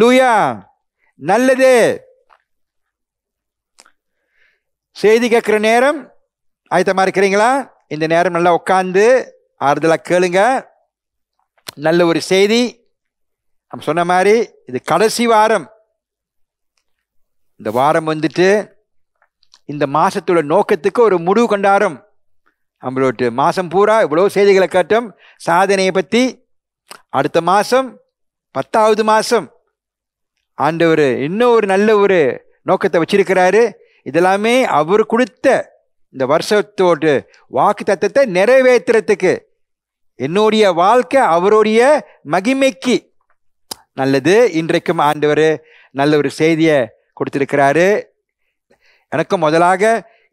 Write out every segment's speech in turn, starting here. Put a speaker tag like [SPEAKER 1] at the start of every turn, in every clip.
[SPEAKER 1] லூயா நல்லது செய்தி கேட்குற நேரம் ஆயத்தமாக இருக்கிறீங்களா இந்த நேரம் நல்லா உட்காந்து ஆறுதலாக கேளுங்க நல்ல ஒரு செய்தி நம்ம சொன்ன மாதிரி இது கடைசி வாரம் இந்த வாரம் வந்துட்டு இந்த மாதத்தோட நோக்கத்துக்கு ஒரு முடிவு கொண்டாடும் நம்மளோட மாதம் பூரா இவ்வளோ செய்திகளை கேட்டோம் சாதனையை பற்றி அடுத்த மாதம் பத்தாவது மாதம் ஆண்டவர் இன்னும் ஒரு நல்ல ஒரு நோக்கத்தை வச்சிருக்கிறாரு இதெல்லாமே அவர் கொடுத்த இந்த வருஷத்தோடு வாக்கு தத்துவத்தை நிறைவேற்றுறதுக்கு என்னுடைய வாழ்க்கை அவருடைய மகிமைக்கு நல்லது இன்றைக்கும் ஆண்டவர் நல்ல ஒரு செய்தியை கொடுத்துருக்கிறாரு எனக்கு முதலாக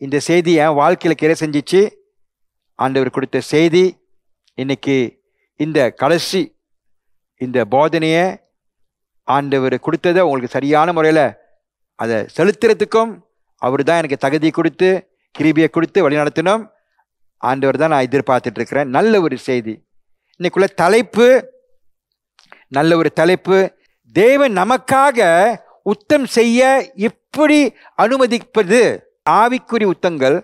[SPEAKER 1] இந்த செய்தி என் வாழ்க்கையில் கீரை செஞ்சிச்சு ஆண்டவர் கொடுத்த செய்தி இன்னைக்கு இந்த கடைசி இந்த போதனையை ஆண்டவர் கொடுத்ததை உங்களுக்கு சரியான முறையில் அதை செலுத்துறதுக்கும் அவர் தான் எனக்கு தகுதி கொடுத்து கிருபியை கொடுத்து வழிநடத்தினோம் ஆண்டவர் தான் நான் எதிர்பார்த்துட்டு இருக்கிறேன் நல்ல ஒரு செய்தி இன்னைக்குள்ள தலைப்பு நல்ல ஒரு தலைப்பு தேவன் நமக்காக உத்தம் செய்ய இப்படி அனுமதிப்பது ஆவிக்குரிய உத்தங்கள்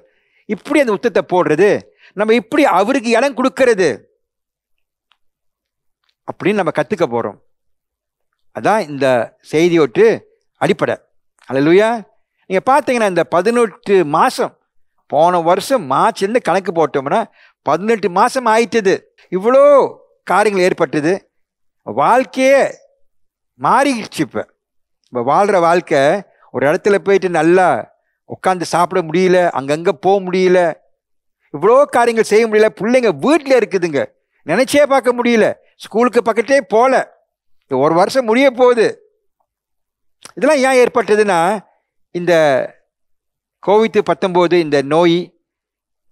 [SPEAKER 1] இப்படி அந்த உத்தத்தை போடுறது நம்ம இப்படி அவருக்கு இடம் கொடுக்கறது அப்படின்னு நம்ம கற்றுக்க போகிறோம் அதான் இந்த செய்தியோட்டு அடிப்படை லூயா நீங்கள் பார்த்தீங்கன்னா இந்த பதினெட்டு மாதம் போன வருஷம் மார்ச்லேருந்து கணக்கு போட்டோம்னா பதினெட்டு மாதம் ஆயிட்டது இவ்வளோ காரியங்கள் ஏற்பட்டது வாழ்க்கையே மாறிடுச்சு இப்போ இப்போ வாழ்கிற வாழ்க்கை ஒரு இடத்துல போயிட்டு நல்லா உட்காந்து சாப்பிட முடியல அங்கங்கே போக முடியல இவ்வளோ காரியங்கள் செய்ய முடியல பிள்ளைங்க வீட்டில் இருக்குதுங்க நினச்சே பார்க்க முடியல ஸ்கூலுக்கு பக்கத்தே போகல ஒரு வருஷம் முடிய போகுது இதெல்லாம் ஏன் ஏற்பட்டதுன்னா இந்த கோவிட் பத்தொம்போது இந்த நோய்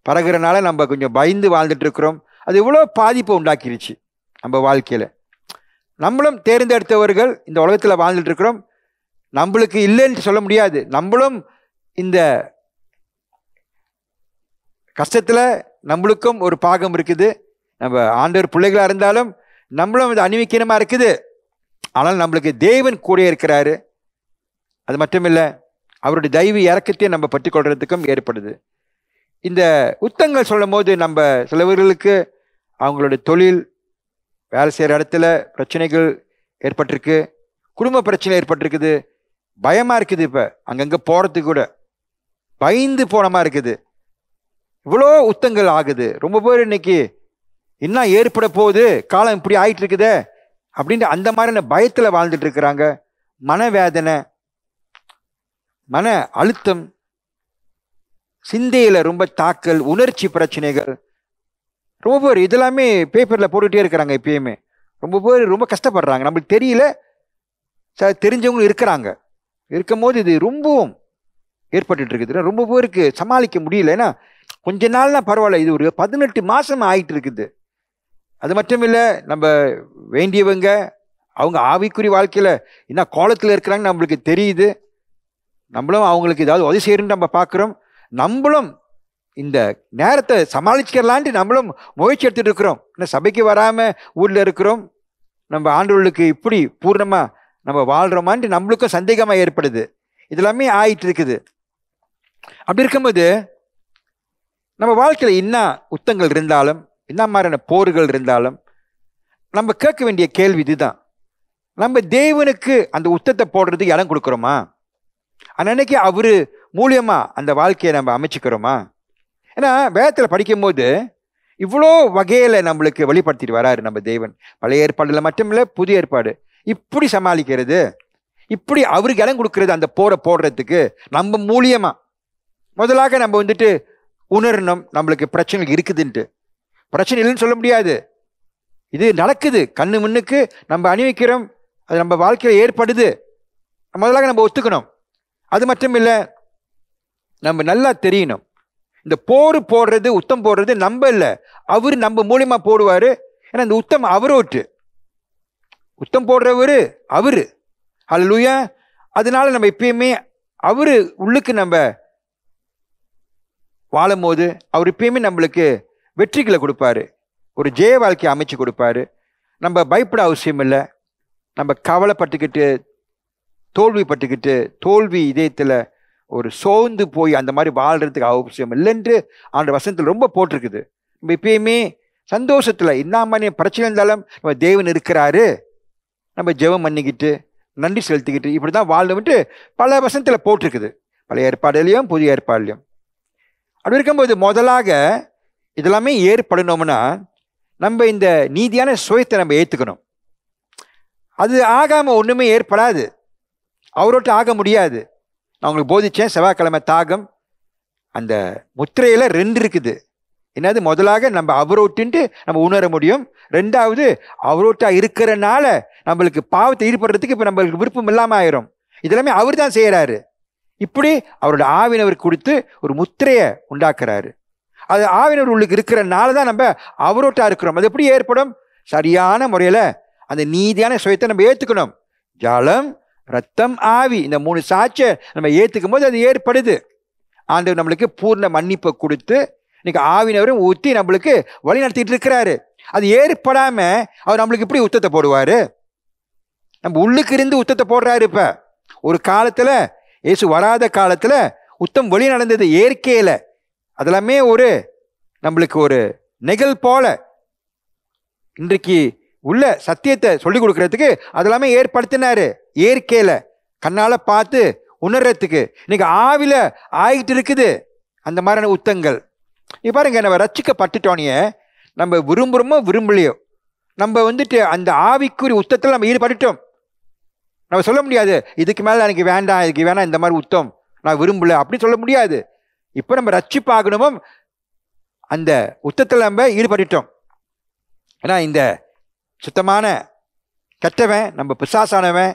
[SPEAKER 1] பரகிறனால நம்ம கொஞ்சம் பயந்து வாழ்ந்துட்டுருக்குறோம் அது இவ்வளோ பாதிப்பை உண்டாக்கிருச்சு நம்ம வாழ்க்கையில் நம்மளும் தேர்ந்தெடுத்தவர்கள் இந்த உலகத்தில் வாழ்ந்துட்டுருக்குறோம் நம்மளுக்கு இல்லைன்னு சொல்ல முடியாது நம்மளும் இந்த கஷ்டத்தில் நம்மளுக்கும் ஒரு பாகம் இருக்குது நம்ம ஆண்டவர் பிள்ளைகளாக இருந்தாலும் நம்மளும் இது அணிவிக்கணுமா இருக்குது ஆனால் நம்மளுக்கு தேவன் கூட இருக்கிறாரு அது மட்டும் இல்லை அவருடைய தெய்வ இறக்கத்தையும் நம்ம பற்றி கொள்றதுக்கும் ஏற்படுது இந்த உத்தங்கள் சொல்லும் போது நம்ம சிலவர்களுக்கு அவங்களுடைய தொழில் வேலை செய்கிற இடத்துல பிரச்சனைகள் ஏற்பட்டிருக்கு குடும்ப பிரச்சனை ஏற்பட்டிருக்குது பயமாக இருக்குது இப்போ அங்கங்கே போகிறதுக்கு கூட பயந்து போனமாக இருக்குது இவ்வளோ உத்தங்கள் ஆகுது ரொம்ப பேர் இன்னைக்கு என்ன ஏற்பட போகுது காலம் இப்படி ஆயிட்டு இருக்குதே அப்படின்ட்டு அந்த மாதிரியான பயத்தில் வாழ்ந்துட்டு இருக்கிறாங்க மனவேதனை மன அழுத்தம் சிந்தையில் ரொம்ப தாக்கல் உணர்ச்சி பிரச்சனைகள் ரொம்ப பேர் இதெல்லாமே பேப்பரில் போட்டுகிட்டே இருக்கிறாங்க எப்பயுமே ரொம்ப பேர் ரொம்ப கஷ்டப்படுறாங்க நம்மளுக்கு தெரியல தெரிஞ்சவங்களும் இருக்கிறாங்க இருக்கும் போது இது ரொம்பவும் ஏற்பட்டு இருக்குது ரொம்ப பேருக்கு சமாளிக்க முடியல ஏன்னா கொஞ்ச நாள்னா பரவாயில்ல இது ஒரு பதினெட்டு மாதம் ஆயிட்டு இருக்குது அது மட்டும் இல்லை நம்ம வேண்டியவங்க அவங்க ஆவிக்குரிய வாழ்க்கையில் என்ன கோலத்தில் இருக்கிறாங்கன்னு நம்மளுக்கு தெரியுது நம்மளும் அவங்களுக்கு ஏதாவது உதவி செய்யணும்னு நம்ம பார்க்குறோம் நம்மளும் இந்த நேரத்தை சமாளிச்சிக்கலான்ட்டு நம்மளும் முயற்சி எடுத்துகிட்டு இருக்கிறோம் இன்னும் சபைக்கு வராமல் ஊரில் இருக்கிறோம் நம்ம ஆண்டவர்களுக்கு இப்படி பூர்ணமாக நம்ம வாழ்கிறோமான்ட்டு நம்மளுக்கும் சந்தேகமாக ஏற்படுது இதெல்லாமே ஆயிட்டு இருக்குது அப்படி இருக்கும்போது நம்ம வாழ்க்கையில் என்ன உத்தங்கள் இருந்தாலும் என்ன மாதிரியான போர்கள் இருந்தாலும் நம்ம கேட்க வேண்டிய கேள்வி இதுதான் நம்ம தேவனுக்கு அந்த உத்தத்தை போடுறதுக்கு இடம் கொடுக்குறோமா அன்னைக்கு அவர் மூலியமாக அந்த வாழ்க்கையை நம்ம அமைச்சுக்கிறோமா ஏன்னா வேதத்தில் படிக்கும்போது இவ்வளோ வகையில் நம்மளுக்கு வெளிப்படுத்திட்டு வராரு நம்ம தேவன் பழைய ஏற்பாடுல மட்டுமில்லை புதிய ஏற்பாடு இப்படி சமாளிக்கிறது இப்படி அவருக்கு இடம் கொடுக்கறது அந்த போரை போடுறதுக்கு நம்ம மூலியமாக முதலாக நம்ம வந்துட்டு உணரணும் நம்மளுக்கு பிரச்சனைகள் இருக்குதுன்ட்டு பிரச்சனை இல்லைன்னு சொல்ல முடியாது இது நடக்குது கண்ணு முன்னுக்கு நம்ம அணிவிக்கிறோம் அது நம்ம வாழ்க்கையில் ஏற்படுது முதலாக நம்ம ஒத்துக்கணும் அது மட்டும் இல்லை நம்ம நல்லா தெரியணும் இந்த போர் போடுறது உத்தம் போடுறது நம்ம இல்லை அவர் நம்ம மூலியமாக போடுவார் ஏன்னா இந்த உத்தம் அவரோட்டு உத்தம் போடுறவர் அவர் அல்லூயா அதனால நம்ம எப்பயுமே அவர் உள்ளுக்கு நம்ம வாழும் போது அவர் எப்பயுமே நம்மளுக்கு வெற்றிகளை கொடுப்பாரு ஒரு ஜெய வாழ்க்கையை அமைச்சு கொடுப்பாரு நம்ம பயப்பட அவசியம் இல்லை நம்ம கவலைப்பட்டுக்கிட்டு தோல்விப்பட்டுக்கிட்டு தோல்வி இதயத்தில் ஒரு சோர்ந்து போய் அந்த மாதிரி வாழ்கிறதுக்கு அவசியம் இல்லைன்ட்டு அந்த வசனத்தில் ரொம்ப போட்டிருக்குது நம்ம எப்பயுமே சந்தோஷத்தில் என்ன மாதிரி பிரச்சனை இருந்தாலும் நம்ம தேவன் இருக்கிறாரு நம்ம ஜெபம் பண்ணிக்கிட்டு நன்றி செலுத்திக்கிட்டு இப்படி தான் வாழ்ந்துட்டு பல வசனத்தில் போட்டிருக்குது பழைய ஏற்பாடுலேயும் புதிய ஏற்பாடுலையும் அப்படி இருக்கும்போது முதலாக இதெல்லாமே ஏற்படணும்னா நம்ம இந்த நீதியான சுயத்தை நம்ம ஏற்றுக்கணும் அது ஆகாமல் ஒன்றுமே ஏற்படாது அவரோட்டு ஆக முடியாது நான் உங்களுக்கு போதித்தேன் செவ்வாய்க்கிழமை தாகம் அந்த முத்திரையில் ரெண்டு இருக்குது என்னது முதலாக நம்ம அவரோட்டுன்ட்டு நம்ம உணர முடியும் ரெண்டாவது அவரோட்டாக இருக்கிறனால நம்மளுக்கு பாவத்தை ஈடுபடுறதுக்கு இப்போ நம்மளுக்கு விருப்பம் இல்லாமல் ஆயிரும் இதெல்லாமே அவர் தான் செய்கிறாரு இப்படி அவரோட ஆவினவர் கொடுத்து ஒரு முத்திரையை உண்டாக்குறாரு அது ஆவினர் உள்ளுக்கு இருக்கிறனால தான் நம்ம அவரோட்டாக இருக்கிறோம் அது எப்படி ஏற்படும் சரியான முறையில் அந்த நீதியான சுயத்தை நம்ம ஏற்றுக்கணும் ஜலம் ரத்தம் ஆவி இந்த மூணு சாட்சியை நம்ம ஏற்றுக்கும் போது அது ஏற்படுது ஆண்டவர் நம்மளுக்கு பூர்ண மன்னிப்பை கொடுத்து இன்னைக்கு ஆவினவரும் ஊற்றி நம்மளுக்கு வழி நடத்திட்டு இருக்கிறாரு அது ஏற்படாமல் அவர் நம்மளுக்கு இப்படி உத்தத்தை போடுவார் நம்ம உள்ளுக்கு இருந்து உத்தத்தை போடுறாரு இப்போ ஒரு காலத்தில் இயேசு வராத காலத்தில் உத்தம் வழி நடந்தது இயற்கையில் அதெல்லாமே ஒரு நம்மளுக்கு ஒரு நிகழ் போல இன்றைக்கு உள்ள சத்தியத்தை சொல்லி கொடுக்கறதுக்கு அதெல்லாமே ஏற்படுத்தினாரு இயற்கையில் கண்ணால் பார்த்து உணர்றதுக்கு இன்னைக்கு ஆவில ஆகிட்டு இருக்குது அந்த மாதிரியான உத்தங்கள் இப்ப பாருங்க நம்ம ரச்சிக்கப்பட்டுட்டோனிய நம்ம விரும்புகிறோமோ விரும்பலையோ நம்ம வந்துட்டு அந்த ஆவிக்குரிய உத்தத்தில் நம்ம ஈடுபட்டுட்டோம் நம்ம சொல்ல முடியாது இதுக்கு மேலே எனக்கு வேண்டாம் இதுக்கு வேணாம் இந்த மாதிரி உத்தம் நான் விரும்பல அப்படின்னு சொல்ல முடியாது இப்போ நம்ம ரட்சிப்பாகணுமும் அந்த உத்தத்தில் நம்ம ஈடுபட்டுட்டோம் ஏன்னா இந்த சுத்தமான கெட்டவன் நம்ம பிசாசானவன்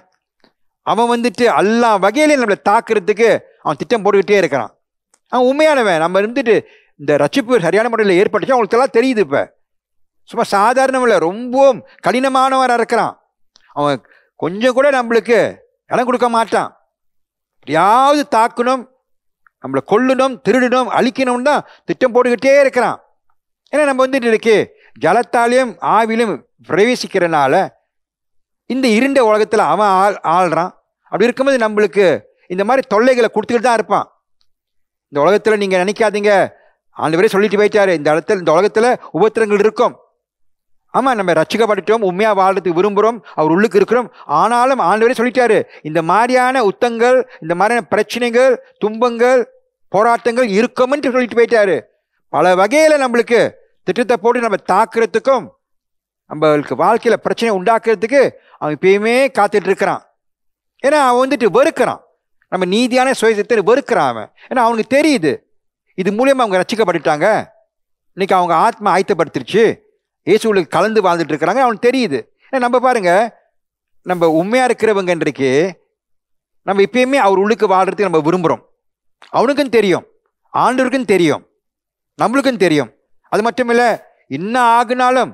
[SPEAKER 1] அவன் வந்துட்டு எல்லா வகையிலையும் நம்மளை தாக்குறதுக்கு அவன் திட்டம் போட்டுக்கிட்டே இருக்கிறான் அவன் உண்மையானவன் நம்ம இருந்துட்டு இந்த ரட்சிப்பு சரியான முறையில் ஏற்பட்டுச்சு அவங்களுக்கு எல்லாம் தெரியுது இப்போ சும்மா சாதாரணமில்ல ரொம்பவும் கடினமானவராக இருக்கிறான் அவன் கொஞ்சம் கூட நம்மளுக்கு இடம் கொடுக்க மாட்டான் எப்படியாவது தாக்கணும் நம்மளை கொள்ளணும் திருடணும் அழிக்கணும்னா திட்டம் போட்டுக்கிட்டே இருக்கிறான் ஏன்னா நம்ம வந்துட்டு இருக்கு ஜலத்தாலையும் ஆவிலும் பிரவேசிக்கிறனால இந்த இருண்ட உலகத்தில் அவன் ஆள் ஆள்றான் அப்படி இருக்கும்போது நம்மளுக்கு இந்த மாதிரி தொல்லைகளை கொடுத்துக்கிட்டு தான் இருப்பான் இந்த உலகத்தில் நீங்கள் நினைக்காதீங்க ஆண்டு வரை சொல்லிட்டு போயிட்டாரு இந்த இடத்துல இந்த உலகத்தில் உபத்திரங்கள் இருக்கும் ஆமாம் நம்ம ரசிக்கப்பட்டுட்டோம் உண்மையாக வாழ்றதுக்கு விரும்புகிறோம் அவர் உள்ளுக்கு இருக்கிறோம் ஆனாலும் ஆண்டு வரையும் சொல்லிட்டாரு இந்த மாதிரியான உத்தங்கள் இந்த மாதிரியான பிரச்சனைகள் துன்பங்கள் போராட்டங்கள் என்று சொல்லிட்டு போயிட்டாரு பல வகையில் நம்மளுக்கு திட்டத்தை போட்டு நம்ம தாக்குறதுக்கும் நம்மளுக்கு வாழ்க்கையில் பிரச்சனை உண்டாக்குறதுக்கு அவன் இப்பயுமே காத்துட்டு இருக்கிறான் ஏன்னா அவன் வந்துட்டு வெறுக்கிறான் நம்ம நீதியான சுயசத்தை வெறுக்கிறான் அவன் ஏன்னா அவனுக்கு தெரியுது இது மூலியமாக அவங்க ரசிக்கப்பட்டுட்டாங்க இன்னைக்கு அவங்க ஆத்மா ஆயத்தப்படுத்திருச்சு இயேசுகளுக்கு கலந்து வாழ்ந்துட்டு இருக்கிறாங்க அவனுக்கு தெரியுது ஏன்னா நம்ம பாருங்க நம்ம உண்மையாக இருக்கிறவங்கன்றைக்கு நம்ம இப்பயுமே அவர் உள்ளுக்கு வாழ்றதுக்கு நம்ம விரும்புகிறோம் அவனுக்கும் தெரியும் ஆண்டவருக்கும் தெரியும் நம்மளுக்கும் தெரியும் அது மட்டும் இல்லை என்ன ஆகுனாலும்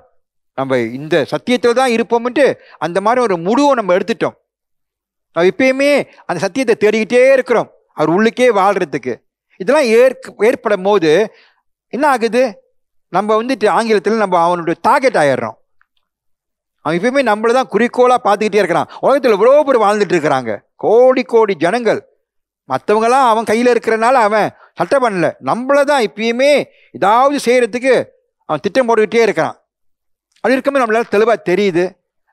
[SPEAKER 1] நம்ம இந்த சத்தியத்தில் தான் இருப்போம்ன்ட்டு அந்த மாதிரி ஒரு முடிவை நம்ம எடுத்துட்டோம் நம்ம இப்பயுமே அந்த சத்தியத்தை தேடிக்கிட்டே இருக்கிறோம் அவர் உள்ளுக்கே வாழ்கிறதுக்கு இதெல்லாம் ஏற்க ஏற்படும் போது என்ன ஆகுது நம்ம வந்துட்டு ஆங்கிலத்தில் நம்ம அவனுடைய டார்கெட் ஆயிடுறோம் அவன் இப்பயுமே நம்மளை தான் குறிக்கோளாக பார்த்துக்கிட்டே இருக்கிறான் உலகத்தில் எவ்வளோ பேர் வாழ்ந்துட்டு இருக்கிறாங்க கோடி கோடி ஜனங்கள் மற்றவங்களாம் அவன் கையில் இருக்கிறனால அவன் சட்டை பண்ணல நம்மளை தான் இப்பயுமே ஏதாவது செய்கிறதுக்கு அவன் திட்டம் போட்டுக்கிட்டே இருக்கிறான் அது இருக்கமே நம்மளால் தெளிவாக தெரியுது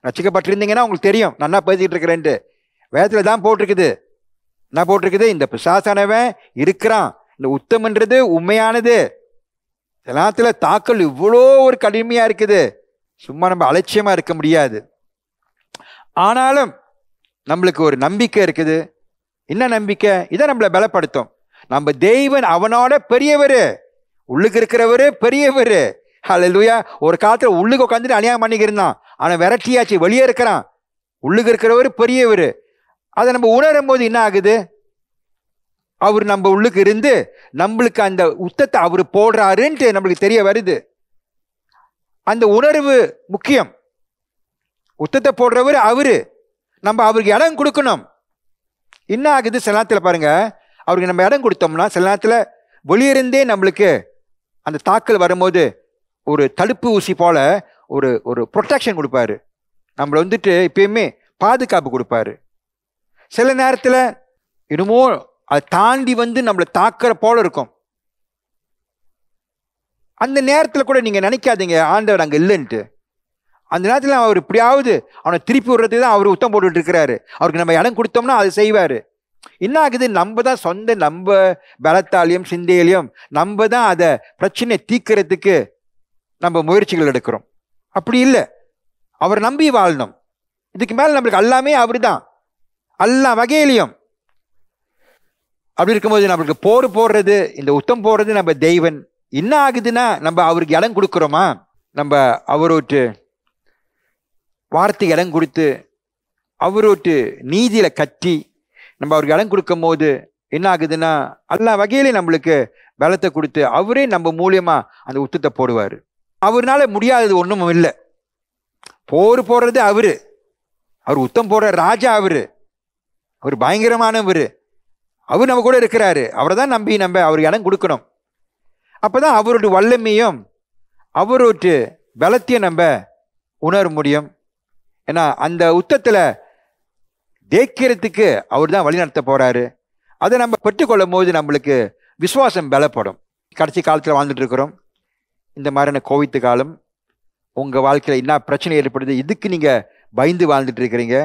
[SPEAKER 1] ரசிக்கப்பட்டிருந்தீங்கன்னா உங்களுக்கு தெரியும் நான் என்ன பேசிக்கிட்டு இருக்கிறேன்ட்டு வேதத்தில் தான் போட்டிருக்குது என்ன போட்டிருக்குது இந்த பிசாசானவன் இருக்கிறான் இந்த உத்தமன்றது உண்மையானது எல்லாத்தில் தாக்கல் இவ்வளோ ஒரு கடுமையாக இருக்குது சும்மா நம்ம அலட்சியமாக இருக்க முடியாது ஆனாலும் நம்மளுக்கு ஒரு நம்பிக்கை இருக்குது என்ன நம்பிக்கை இதை நம்மளை பலப்படுத்தும் நம்ம தெய்வன் அவனோட பெரியவர் உள்ளுக்கு இருக்கிறவர் பெரியவர் அல்லையா ஒரு காலத்தில் உள்ளுக்கு உட்காந்துட்டு அநியாயம் பண்ணிக்கிருந்தான் ஆனால் விரட்டியாச்சு வெளியே இருக்கிறான் உள்ளுக்கு இருக்கிறவர் பெரியவர் அதை நம்ம உணரும் போது என்ன ஆகுது அவர் நம்ம உள்ளுக்கு இருந்து நம்மளுக்கு அந்த உத்தத்தை அவர் போடுறாருன்ட்டு நம்மளுக்கு தெரிய வருது அந்த உணர்வு முக்கியம் உத்தத்தை போடுறவர் அவரு நம்ம அவருக்கு இடம் கொடுக்கணும் என்ன ஆகுது சில நேரத்தில் பாருங்கள் அவருக்கு நம்ம இடம் கொடுத்தோம்னா சில நேரத்தில் வெளியிருந்தே நம்மளுக்கு அந்த தாக்கல் வரும்போது ஒரு தடுப்பு ஊசி போல் ஒரு ஒரு ப்ரொட்டெக்ஷன் கொடுப்பாரு நம்மளை வந்துட்டு எப்பயுமே பாதுகாப்பு கொடுப்பாரு சில நேரத்தில் என்னமோ அதை தாண்டி வந்து நம்மளை தாக்கிற போல இருக்கும் அந்த நேரத்தில் கூட நீங்கள் நினைக்காதீங்க ஆண்டவர் அங்கே இல்லைன்ட்டு அந்த நேரத்தில் அவர் இப்படியாவது அவனை திருப்பி விடுறதுக்கு தான் அவர் உத்தம் போட்டுட்டு இருக்கிறாரு அவருக்கு நம்ம இடம் கொடுத்தோம்னா அது செய்வார் என்ன ஆகுது நம்ம தான் சொந்த நம்ம பலத்தாலையும் சிந்தையிலையும் நம்ம தான் அதை பிரச்சனை தீக்கிறதுக்கு நம்ம முயற்சிகள் எடுக்கிறோம் அப்படி இல்லை அவர் நம்பி வாழணும் இதுக்கு மேலே நம்மளுக்கு எல்லாமே அவர் தான் எல்லா வகையிலையும் அப்படி இருக்கும்போது நம்மளுக்கு போர் போடுறது இந்த உத்தம் போடுறது நம்ம தெய்வன் என்ன ஆகுதுன்னா நம்ம அவருக்கு இடம் கொடுக்குறோமா நம்ம அவரோட்டு வார்த்தை இடம் கொடுத்து அவரோட்டு நீதியில கட்டி நம்ம அவருக்கு இடம் கொடுக்கும் போது என்ன ஆகுதுன்னா எல்லா வகையிலையும் நம்மளுக்கு பலத்தை கொடுத்து அவரே நம்ம மூலியமா அந்த உத்தத்தை போடுவார் அவர்னால முடியாதது ஒன்றும் இல்லை போர் போடுறது அவரு அவர் உத்தம் போடுற ராஜா அவரு அவர் பயங்கரமானவர் அவர் நம்ம கூட இருக்கிறாரு அவரை தான் நம்பி நம்ம அவருக்கு இடம் கொடுக்கணும் அப்போ தான் அவரோட வல்லமையும் அவரோட்டு பலத்தையும் நம்ம உணர முடியும் ஏன்னா அந்த உத்தத்தில் தேய்க்கிறதுக்கு அவர் தான் வழிநடத்த போகிறாரு அதை நம்ம பெற்றுக்கொள்ளும் போது நம்மளுக்கு விசுவாசம் பலப்படும் கடைசி காலத்தில் வாழ்ந்துட்டு இருக்கிறோம் இந்த மாதிரியான கோவித்து காலம் உங்கள் வாழ்க்கையில் என்ன பிரச்சனை ஏற்படுது இதுக்கு நீங்கள் பயந்து வாழ்ந்துட்டு இருக்கிறீங்க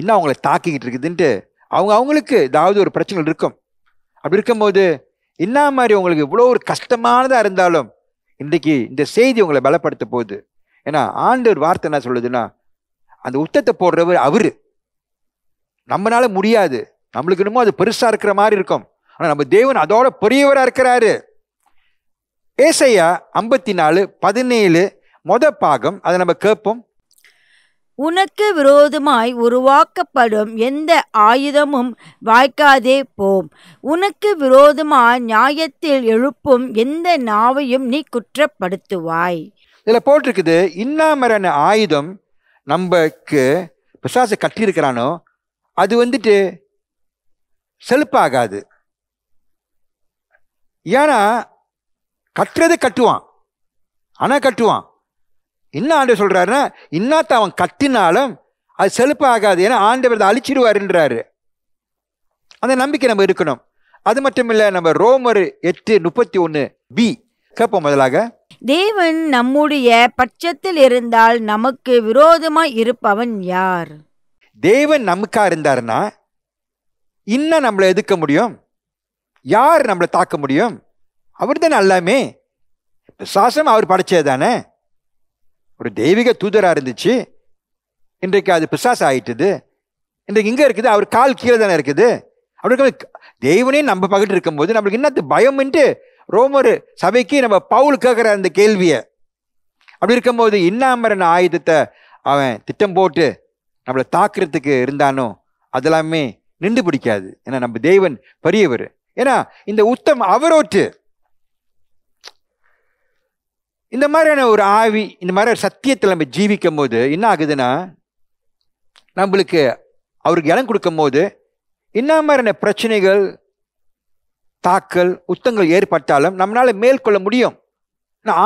[SPEAKER 1] இன்னும் அவங்கள தாக்கிக்கிட்டு இருக்குதுன்ட்டு அவங்க அவங்களுக்கு ஏதாவது ஒரு பிரச்சனை இருக்கும் அப்படி இருக்கும்போது என்ன மாதிரி உங்களுக்கு இவ்வளோ ஒரு கஷ்டமானதாக இருந்தாலும் இன்றைக்கு இந்த செய்தி உங்களை பலப்படுத்த போகுது ஏன்னா ஆண்டு ஒரு வார்த்தை என்ன சொல்லுதுன்னா அந்த உத்தத்தை போடுறவர் அவர் நம்மளால முடியாது நம்மளுக்கு என்னமோ அது பெருசாக இருக்கிற மாதிரி இருக்கும் ஆனால் நம்ம தேவன் அதோட பெரியவராக இருக்கிறாரு ஏசையா ஐம்பத்தி நாலு பதினேழு மொத பாகம் அதை நம்ம கேட்போம்
[SPEAKER 2] உனக்கு விரோதமாய் உருவாக்கப்படும் எந்த ஆயுதமும் வாய்க்காதே போம் உனக்கு விரோதமாய் நியாயத்தில் எழுப்பும் எந்த நாவையும் நீ குற்றப்படுத்துவாய்
[SPEAKER 1] இதில் போட்டிருக்குது இன்னாமரன் ஆயுதம் நம்மக்கு பிசாசு கட்டியிருக்கிறானோ அது வந்துட்டு செழுப்பாகாது ஏன்னா கட்டுறது கட்டுவான் ஆனால் கட்டுவான் என்ன ஆண்டு சொல்கிறாருன்னா இன்னாத்த அவன் கட்டினாலும் அது செழுப்பாகாது ஏன்னா ஆண்டவர் அதை அழிச்சிடுவாருன்றாரு அந்த நம்பிக்கை நம்ம இருக்கணும் அது மட்டும் இல்லை நம்ம ரோமர் எட்டு முப்பத்தி ஒன்று பி கேட்போம் முதலாக
[SPEAKER 2] தேவன் நம்முடைய பட்சத்தில் இருந்தால் நமக்கு விரோதமாய் இருப்பவன் யார்
[SPEAKER 1] தேவன் நமக்கா இருந்தாருன்னா இன்னும் நம்மளை எதுக்க முடியும் யார் நம்மளை தாக்க முடியும் அவர் தானே எல்லாமே பிசாசம் அவர் படைச்சது தானே ஒரு தெய்வீக தூதராக இருந்துச்சு இன்றைக்கு அது பிசாசம் ஆயிட்டுது இன்றைக்கு இங்கே இருக்குது அவர் கால் கீழே தானே இருக்குது அவருக்கு தெய்வனே நம்ம பகிட்டு இருக்கும்போது நம்மளுக்கு என்னத்து பயம்ன்ட்டு ரோமர் சபைக்கு நம்ம பவுல் கேட்குற அந்த கேள்வியை அப்படி இருக்கும்போது இன்னாமரன் ஆயுதத்தை அவன் திட்டம் போட்டு நம்மளை தாக்குறதுக்கு இருந்தானோ அதெல்லாமே நின்று பிடிக்காது ஏன்னா நம்ம தேவன் பெரியவர் ஏன்னா இந்த உத்தம் அவரோட்டு இந்த மாதிரியான ஒரு ஆவி இந்த மாதிரி சத்தியத்தில் நம்ம ஜீவிக்கும் போது என்ன ஆகுதுன்னா நம்மளுக்கு அவருக்கு இடம் கொடுக்கும் போது என்ன மாதிரியான பிரச்சனைகள் தாக்கல் உத்தங்கள் ஏற்பட்டாலும் நம்மளால் மேற்கொள்ள முடியும்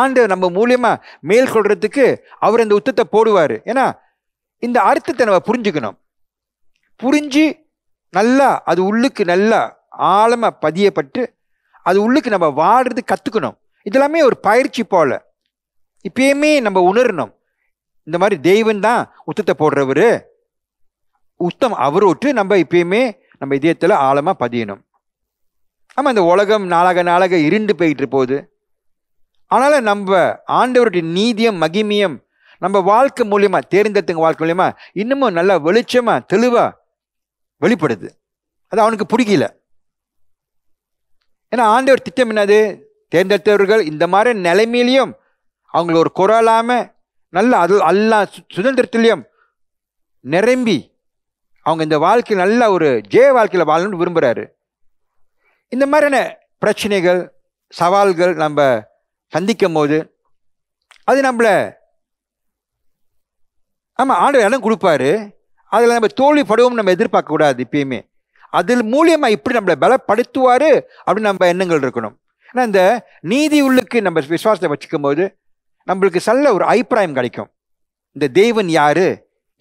[SPEAKER 1] ஆண்டு நம்ம மூலியமாக மேற்கொள்றதுக்கு அவர் இந்த உத்தத்தை போடுவார் ஏன்னா இந்த அர்த்தத்தை நம்ம புரிஞ்சுக்கணும் புரிஞ்சு நல்லா அது உள்ளுக்கு நல்லா ஆழமாக பதியப்பட்டு அது உள்ளுக்கு நம்ம வாடுறது கற்றுக்கணும் இதெல்லாமே ஒரு பயிற்சி போல் இப்பயுமே நம்ம உணரணும் இந்த மாதிரி தெய்வம் தான் உத்தத்தை போடுறவர் உத்தம் அவரோட்டு நம்ம இப்பயுமே நம்ம இதயத்தில் ஆழமாக பதியணும் ஆமாம் இந்த உலகம் நாளாக நாளாக இருண்டு போயிட்டு போகுது அதனால் நம்ம ஆண்டவருடைய நீதியம் மகிமியம் நம்ம வாழ்க்கை மூலியமாக தேர்ந்தெடுத்துங்க வாழ்க்கை மூலியமாக இன்னமும் நல்லா வெளிச்சமாக தெளிவாக வெளிப்படுது அது அவனுக்கு பிடிக்கல ஏன்னா ஆண்டவர் திட்டம் என்னது தேர்ந்தெடுத்தவர்கள் இந்த மாதிரி நிலைமையிலையும் அவங்கள ஒரு குரலாமல் நல்ல அது எல்லாம் சுதந்திரத்திலையும் நிரம்பி அவங்க இந்த வாழ்க்கையில் நல்ல ஒரு ஜெய வாழ்க்கையில் வாழணும்னு விரும்புகிறாரு இந்த மாதிரியான பிரச்சனைகள் சவால்கள் நம்ம சந்திக்கும் போது அது நம்மளை ஆமாம் ஆண்டு இடம் கொடுப்பாரு அதில் நம்ம தோல்வி படுவோம் நம்ம எதிர்பார்க்க கூடாது இப்பயுமே அதில் மூலியமாக இப்படி நம்மளை பலப்படுத்துவார் அப்படின்னு நம்ம எண்ணங்கள் இருக்கணும் ஆனால் இந்த நீதி உள்ளுக்கு நம்ம விசுவாசத்தை வச்சுக்கும் போது நம்மளுக்கு நல்ல ஒரு அபிப்பிராயம் கிடைக்கும் இந்த தெய்வன் யார்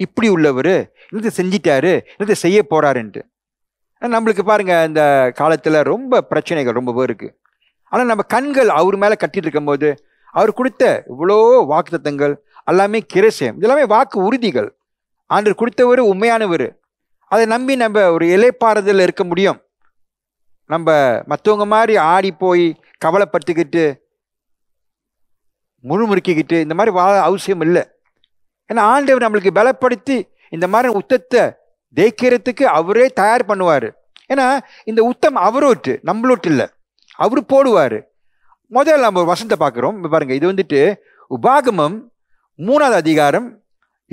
[SPEAKER 1] இப்படி உள்ளவர் இந்த செஞ்சிட்டாரு இந்த செய்ய போகிறாருன்ட்டு நம்மளுக்கு பாருங்க இந்த காலத்தில் ரொம்ப பிரச்சனைகள் ரொம்ப பேருக்கு ஆனால் நம்ம கண்கள் அவர் மேலே கட்டிட்டு இருக்கும்போது அவர் கொடுத்த இவ்வளோ வாக்குத்தத்தங்கள் எல்லாமே கிரசியம் இதெல்லாமே வாக்கு உறுதிகள் ஆண்டு கொடுத்தவர் உண்மையானவர் அதை நம்பி நம்ம ஒரு இலைப்பாறுதல் இருக்க முடியும் நம்ம மற்றவங்க மாதிரி ஆடி போய் கவலைப்பட்டுக்கிட்டு முழுமுறுக்கிக்கிட்டு இந்த மாதிரி வாழ அவசியம் இல்லை ஏன்னா ஆண்டவர் நம்மளுக்கு பலப்படுத்தி இந்த மாதிரி உத்தத்தை தேய்க்கிறதுக்கு அவரே தயார் பண்ணுவார் ஏன்னா இந்த உத்தம் அவரோட்டு நம்மளோட்டு இல்லை அவர் போடுவார் முதல்ல நம்ம வசந்த பார்க்குறோம் பாருங்கள் இது வந்துட்டு உபாகமம் மூணாவது அதிகாரம்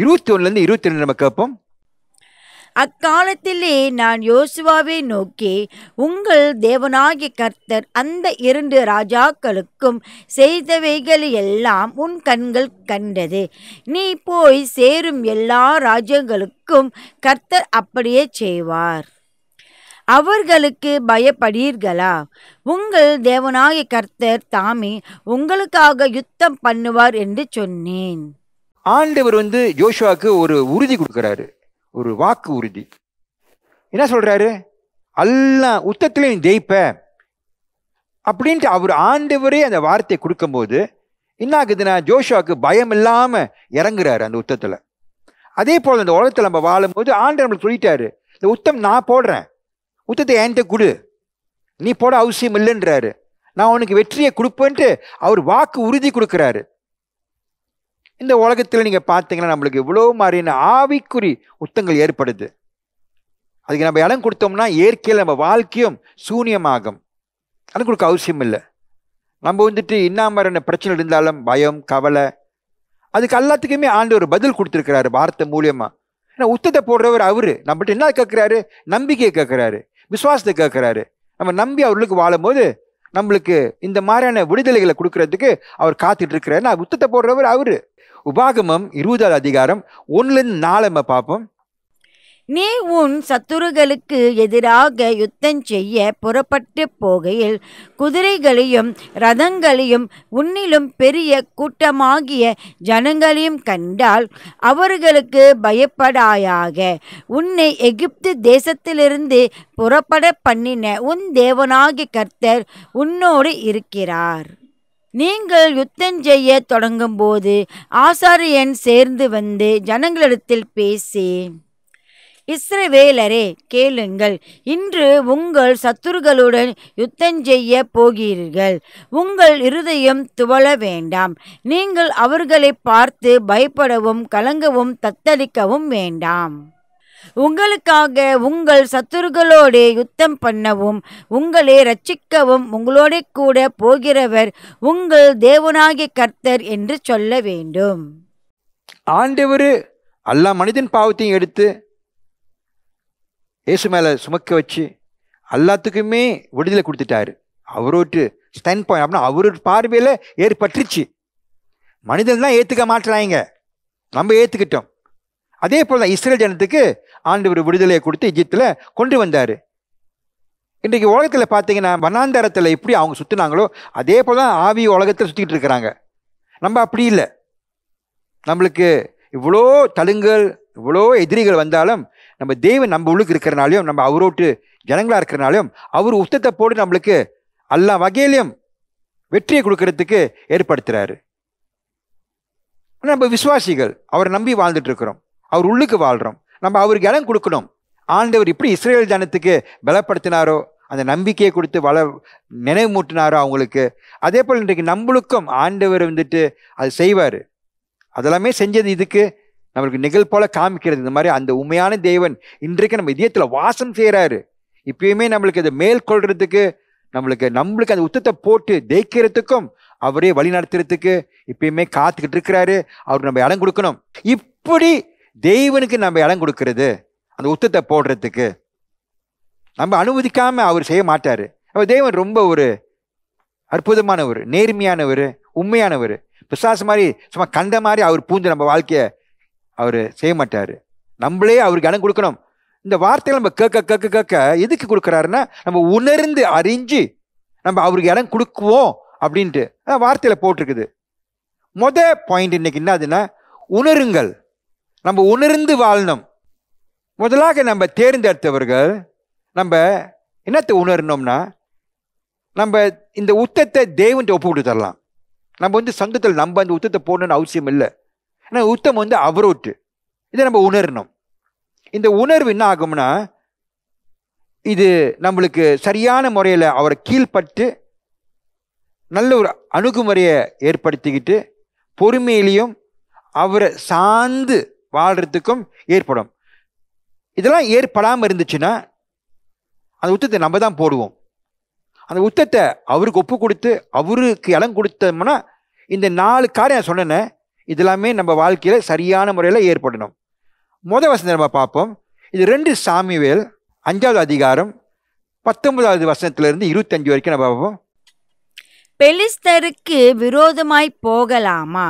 [SPEAKER 1] இருபத்தி ஒன்றுலேருந்து இருபத்தி ரெண்டு நம்ம கேட்போம்
[SPEAKER 2] அக்காலத்திலே நான் யோசுவாவை நோக்கி உங்கள் தேவனாகி கர்த்தர் அந்த இரண்டு ராஜாக்களுக்கும் செய்தவைகளை எல்லாம் உன் கண்கள் கண்டது நீ போய் சேரும் எல்லா ராஜ்யங்களுக்கும் கர்த்தர் அப்படியே செய்வார் அவர்களுக்கு பயப்படீர்களா உங்கள் தேவனாய கர்த்தர் தாமே உங்களுக்காக யுத்தம் பண்ணுவார் என்று சொன்னேன்
[SPEAKER 1] ஆண்டவர் வந்து ஜோஷுவாக்கு ஒரு உறுதி கொடுக்கிறாரு ஒரு வாக்கு உறுதி என்ன சொல்றாரு அல்லா உத்தத்திலையும் ஜெயிப்ப அப்படின்ட்டு அவர் ஆண்டவரே அந்த வார்த்தையை கொடுக்கும்போது என்ன ஆகுதுன்னா ஜோஷாவுக்கு பயம் இல்லாம இறங்குறாரு அந்த உத்தத்துல அதே போல அந்த உலகத்தில் நம்ம வாழும்போது ஆண்டு நம்மளுக்கு சொல்லிட்டாரு இந்த உத்தம் நான் போடுறேன் உத்தத்தை என்கிட்ட கொடு நீ போட அவசியம் இல்லைன்றாரு நான் உனக்கு வெற்றியை கொடுப்பேன்ட்டு அவர் வாக்கு உறுதி கொடுக்குறாரு இந்த உலகத்தில் நீங்கள் பார்த்தீங்கன்னா நம்மளுக்கு இவ்வளோ மாதிரியான ஆவிக்குறி உத்தங்கள் ஏற்படுது அதுக்கு நம்ம இடம் கொடுத்தோம்னா இயற்கையில் நம்ம வாழ்க்கையும் சூனியமாகும் இடம் கொடுக்க அவசியம் இல்லை நம்ம வந்துட்டு என்ன மாதிரியான பிரச்சனை இருந்தாலும் பயம் கவலை அதுக்கு எல்லாத்துக்குமே ஆண்டு ஒரு பதில் கொடுத்துருக்கிறாரு வார்த்தை மூலியமாக ஏன்னா உத்தத்தை போடுறவர் அவர் நம்மகிட்ட என்ன கேட்குறாரு நம்பிக்கையை கேட்குறாரு விசுவாசத்தை கேட்குறாரு நம்ம நம்பி அவர்களுக்கு வாழும்போது நம்மளுக்கு இந்த மாதிரியான விடுதலைகளை கொடுக்கறதுக்கு அவர் காத்துட்டு இருக்கிறாரு உத்தத்தை போடுறவர் அவரு உபாகமம் இருபதாவது அதிகாரம் ஒன்றுலேருந்து நாலு நம்ம பார்ப்போம்
[SPEAKER 2] நீ உன் சத்துருகளுக்கு எதிராக யுத்தம் செய்ய புறப்பட்டு போகையில் குதிரைகளையும் ரதங்களையும் உன்னிலும் பெரிய கூட்டமாகிய ஜனங்களையும் கண்டால் அவர்களுக்கு பயப்படாயாக உன்னை எகிப்து தேசத்திலிருந்து புறப்பட பண்ணின உன் தேவனாகிய கர்த்தர் உன்னோடு இருக்கிறார் நீங்கள் யுத்தம் செய்ய தொடங்கும்போது ஆசாரியன் சேர்ந்து வந்து ஜனங்களிடத்தில் பேசி இஸ்ரவேலரே கேளுங்கள் இன்று உங்கள் சத்துருகளுடன் யுத்தம் செய்ய போகிறீர்கள் உங்கள் இருதயம் துவள வேண்டாம் நீங்கள் அவர்களை பார்த்து பயப்படவும் கலங்கவும் தத்தளிக்கவும் வேண்டாம் உங்களுக்காக உங்கள் சத்துருகளோடு யுத்தம் பண்ணவும் உங்களை ரட்சிக்கவும் உங்களோட கூட போகிறவர் உங்கள் தேவனாகிய கர்த்தர் என்று சொல்ல வேண்டும்
[SPEAKER 1] ஆண்டவர் எல்லா மனிதன் பாவத்தையும் எடுத்து இயேசு மேலே சுமக்க வச்சு எல்லாத்துக்குமே விடுதலை கொடுத்துட்டாரு அவரோட்டு ஸ்டன் பாயிண்ட் அப்படின்னா அவரோட பார்வையில் ஏற்பட்டுருச்சு மனிதன் தான் ஏற்றுக்க மாட்டுறாங்க நம்ம ஏற்றுக்கிட்டோம் அதே போல் தான் இஸ்ரேல் ஜனத்துக்கு ஆண்டவர் விடுதலையை கொடுத்து எஜித்தில் கொண்டு வந்தார் இன்றைக்கு உலகத்தில் பார்த்தீங்கன்னா வனாந்தரத்தில் எப்படி அவங்க சுற்றினாங்களோ அதே போல் தான் ஆவி உலகத்தில் சுற்றிக்கிட்டு இருக்கிறாங்க நம்ம அப்படி இல்லை நம்மளுக்கு இவ்வளோ தழுங்கள் இவ்வளோ எதிரிகள் வந்தாலும் நம்ம தெய்வம் நம்ம உள்ளுக்கு இருக்கிறனாலையும் நம்ம அவரோட்டு ஜனங்களாக இருக்கிறனாலையும் அவர் உத்தத்தை போட்டு நம்மளுக்கு எல்லா வகையிலையும் வெற்றியை கொடுக்கறதுக்கு ஏற்படுத்துகிறாரு நம்ம விசுவாசிகள் அவரை நம்பி வாழ்ந்துட்டு இருக்கிறோம் அவர் உள்ளுக்கு வாழ்கிறோம் நம்ம அவருக்கு இடம் கொடுக்கணும் ஆண்டவர் இப்படி இஸ்ரேல் ஜனத்துக்கு பலப்படுத்தினாரோ அந்த நம்பிக்கையை கொடுத்து வள மூட்டினாரோ அவங்களுக்கு அதே போல் இன்றைக்கு நம்மளுக்கும் ஆண்டவர் வந்துட்டு அது செய்வார் அதெல்லாமே செஞ்சது இதுக்கு நம்மளுக்கு நிகழ் போல காமிக்கிறது இந்த மாதிரி அந்த உண்மையான தேவன் இன்றைக்கு நம்ம இதயத்தில் வாசம் செய்கிறாரு இப்பயுமே நம்மளுக்கு அதை மேற்கொள்றதுக்கு நம்மளுக்கு நம்மளுக்கு அந்த உத்தத்தை போட்டு தேய்க்கிறதுக்கும் அவரே வழி நடத்துறதுக்கு இப்பயுமே காத்துக்கிட்டு இருக்கிறாரு அவருக்கு நம்ம இடம் கொடுக்கணும் இப்படி தெய்வனுக்கு நம்ம இடம் கொடுக்கறது அந்த உத்தத்தை போடுறதுக்கு நம்ம அனுமதிக்காம அவர் செய்ய மாட்டாரு அவர் தெய்வன் ரொம்ப ஒரு அற்புதமானவர் நேர்மையானவர் உண்மையானவர் பிசாசு மாதிரி சும்மா கண்ட மாதிரி அவர் பூந்து நம்ம வாழ்க்கையை அவர் செய்ய மாட்டார் நம்மளே அவருக்கு இடம் கொடுக்கணும் இந்த வார்த்தையை நம்ம கேட்க கேட்க கேட்க எதுக்கு கொடுக்குறாருன்னா நம்ம உணர்ந்து அறிஞ்சு நம்ம அவருக்கு இடம் கொடுக்குவோம் அப்படின்ட்டு வார்த்தையில் போட்டிருக்குது மொதல் பாயிண்ட் இன்னைக்கு என்ன உணருங்கள் நம்ம உணர்ந்து வாழணும் முதலாக நம்ம தேர்ந்தெடுத்தவர்கள் நம்ம என்னத்தை உணரணும்னா நம்ம இந்த உத்தத்தை தேவன் ஒப்பு கொடுத்து தரலாம் நம்ம வந்து சொந்தத்தில் நம்ம அந்த உத்தத்தை போடணும்னு அவசியம் இல்லை ஏன்னா உத்தம் வந்து அவரோட்டு இதை நம்ம உணரணும் இந்த உணர்வு என்ன ஆகும்னா இது நம்மளுக்கு சரியான முறையில் அவரை கீழ்பட்டு நல்ல ஒரு அணுகுமுறையை ஏற்படுத்திக்கிட்டு பொறுமையிலையும் அவரை சார்ந்து வாழ்கிறதுக்கும் ஏற்படும் இதெல்லாம் ஏற்படாமல் இருந்துச்சுன்னா அந்த உத்தத்தை நம்ம தான் போடுவோம் அந்த உத்தத்தை அவருக்கு ஒப்பு கொடுத்து அவருக்கு இடம் கொடுத்தோம்னா இந்த நாலு காரியம் சொன்னேன்னு இதெல்லாமே நம்ம வாழ்க்கையில் சரியான முறையில் ஏற்படணும் முத வசனத்தை நம்ம பார்ப்போம் இது ரெண்டு சாமி வேல் அஞ்சாவது அதிகாரம் பத்தொன்பதாவது வசனத்திலிருந்து இருபத்தஞ்சு வரைக்கும் நம்ம பார்ப்போம்
[SPEAKER 2] பெலிஸ்தருக்கு விரோதமாய் போகலாமா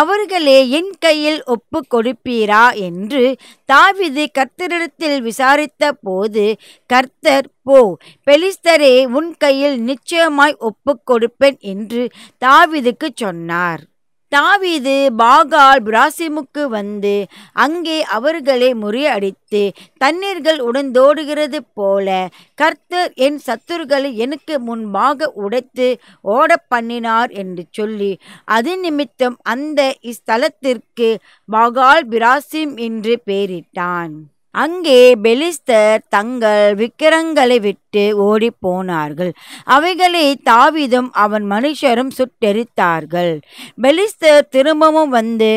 [SPEAKER 2] அவர்களே என் கையில் ஒப்பு கொடுப்பீரா என்று தாவிது கர்த்தரிடத்தில் விசாரித்த போது கர்த்தர் போ பெலிஸ்தரே உன் கையில் நிச்சயமாய் ஒப்பு கொடுப்பேன் என்று தாவிதுக்கு சொன்னார் தாவீது பாகால் பிராசிமுக்கு வந்து அங்கே அவர்களை முறியடித்து தண்ணீர்கள் உடந்தோடுகிறது போல கர்த்தர் என் சத்துருக்களை எனக்கு முன்பாக உடைத்து ஓட பண்ணினார் என்று சொல்லி அது நிமித்தம் அந்த இஸ்தலத்திற்கு பாகால் பிராசிம் என்று பெயரிட்டான் அங்கே பெலிஸ்தர் தங்கள் விக்கிரங்களை விட்டு ஓடிப்போனார்கள் அவைகளை தாவிதும் அவன் மனுஷரும் சுட்டெரித்தார்கள் பெலிஸ்தர் திரும்பவும் வந்து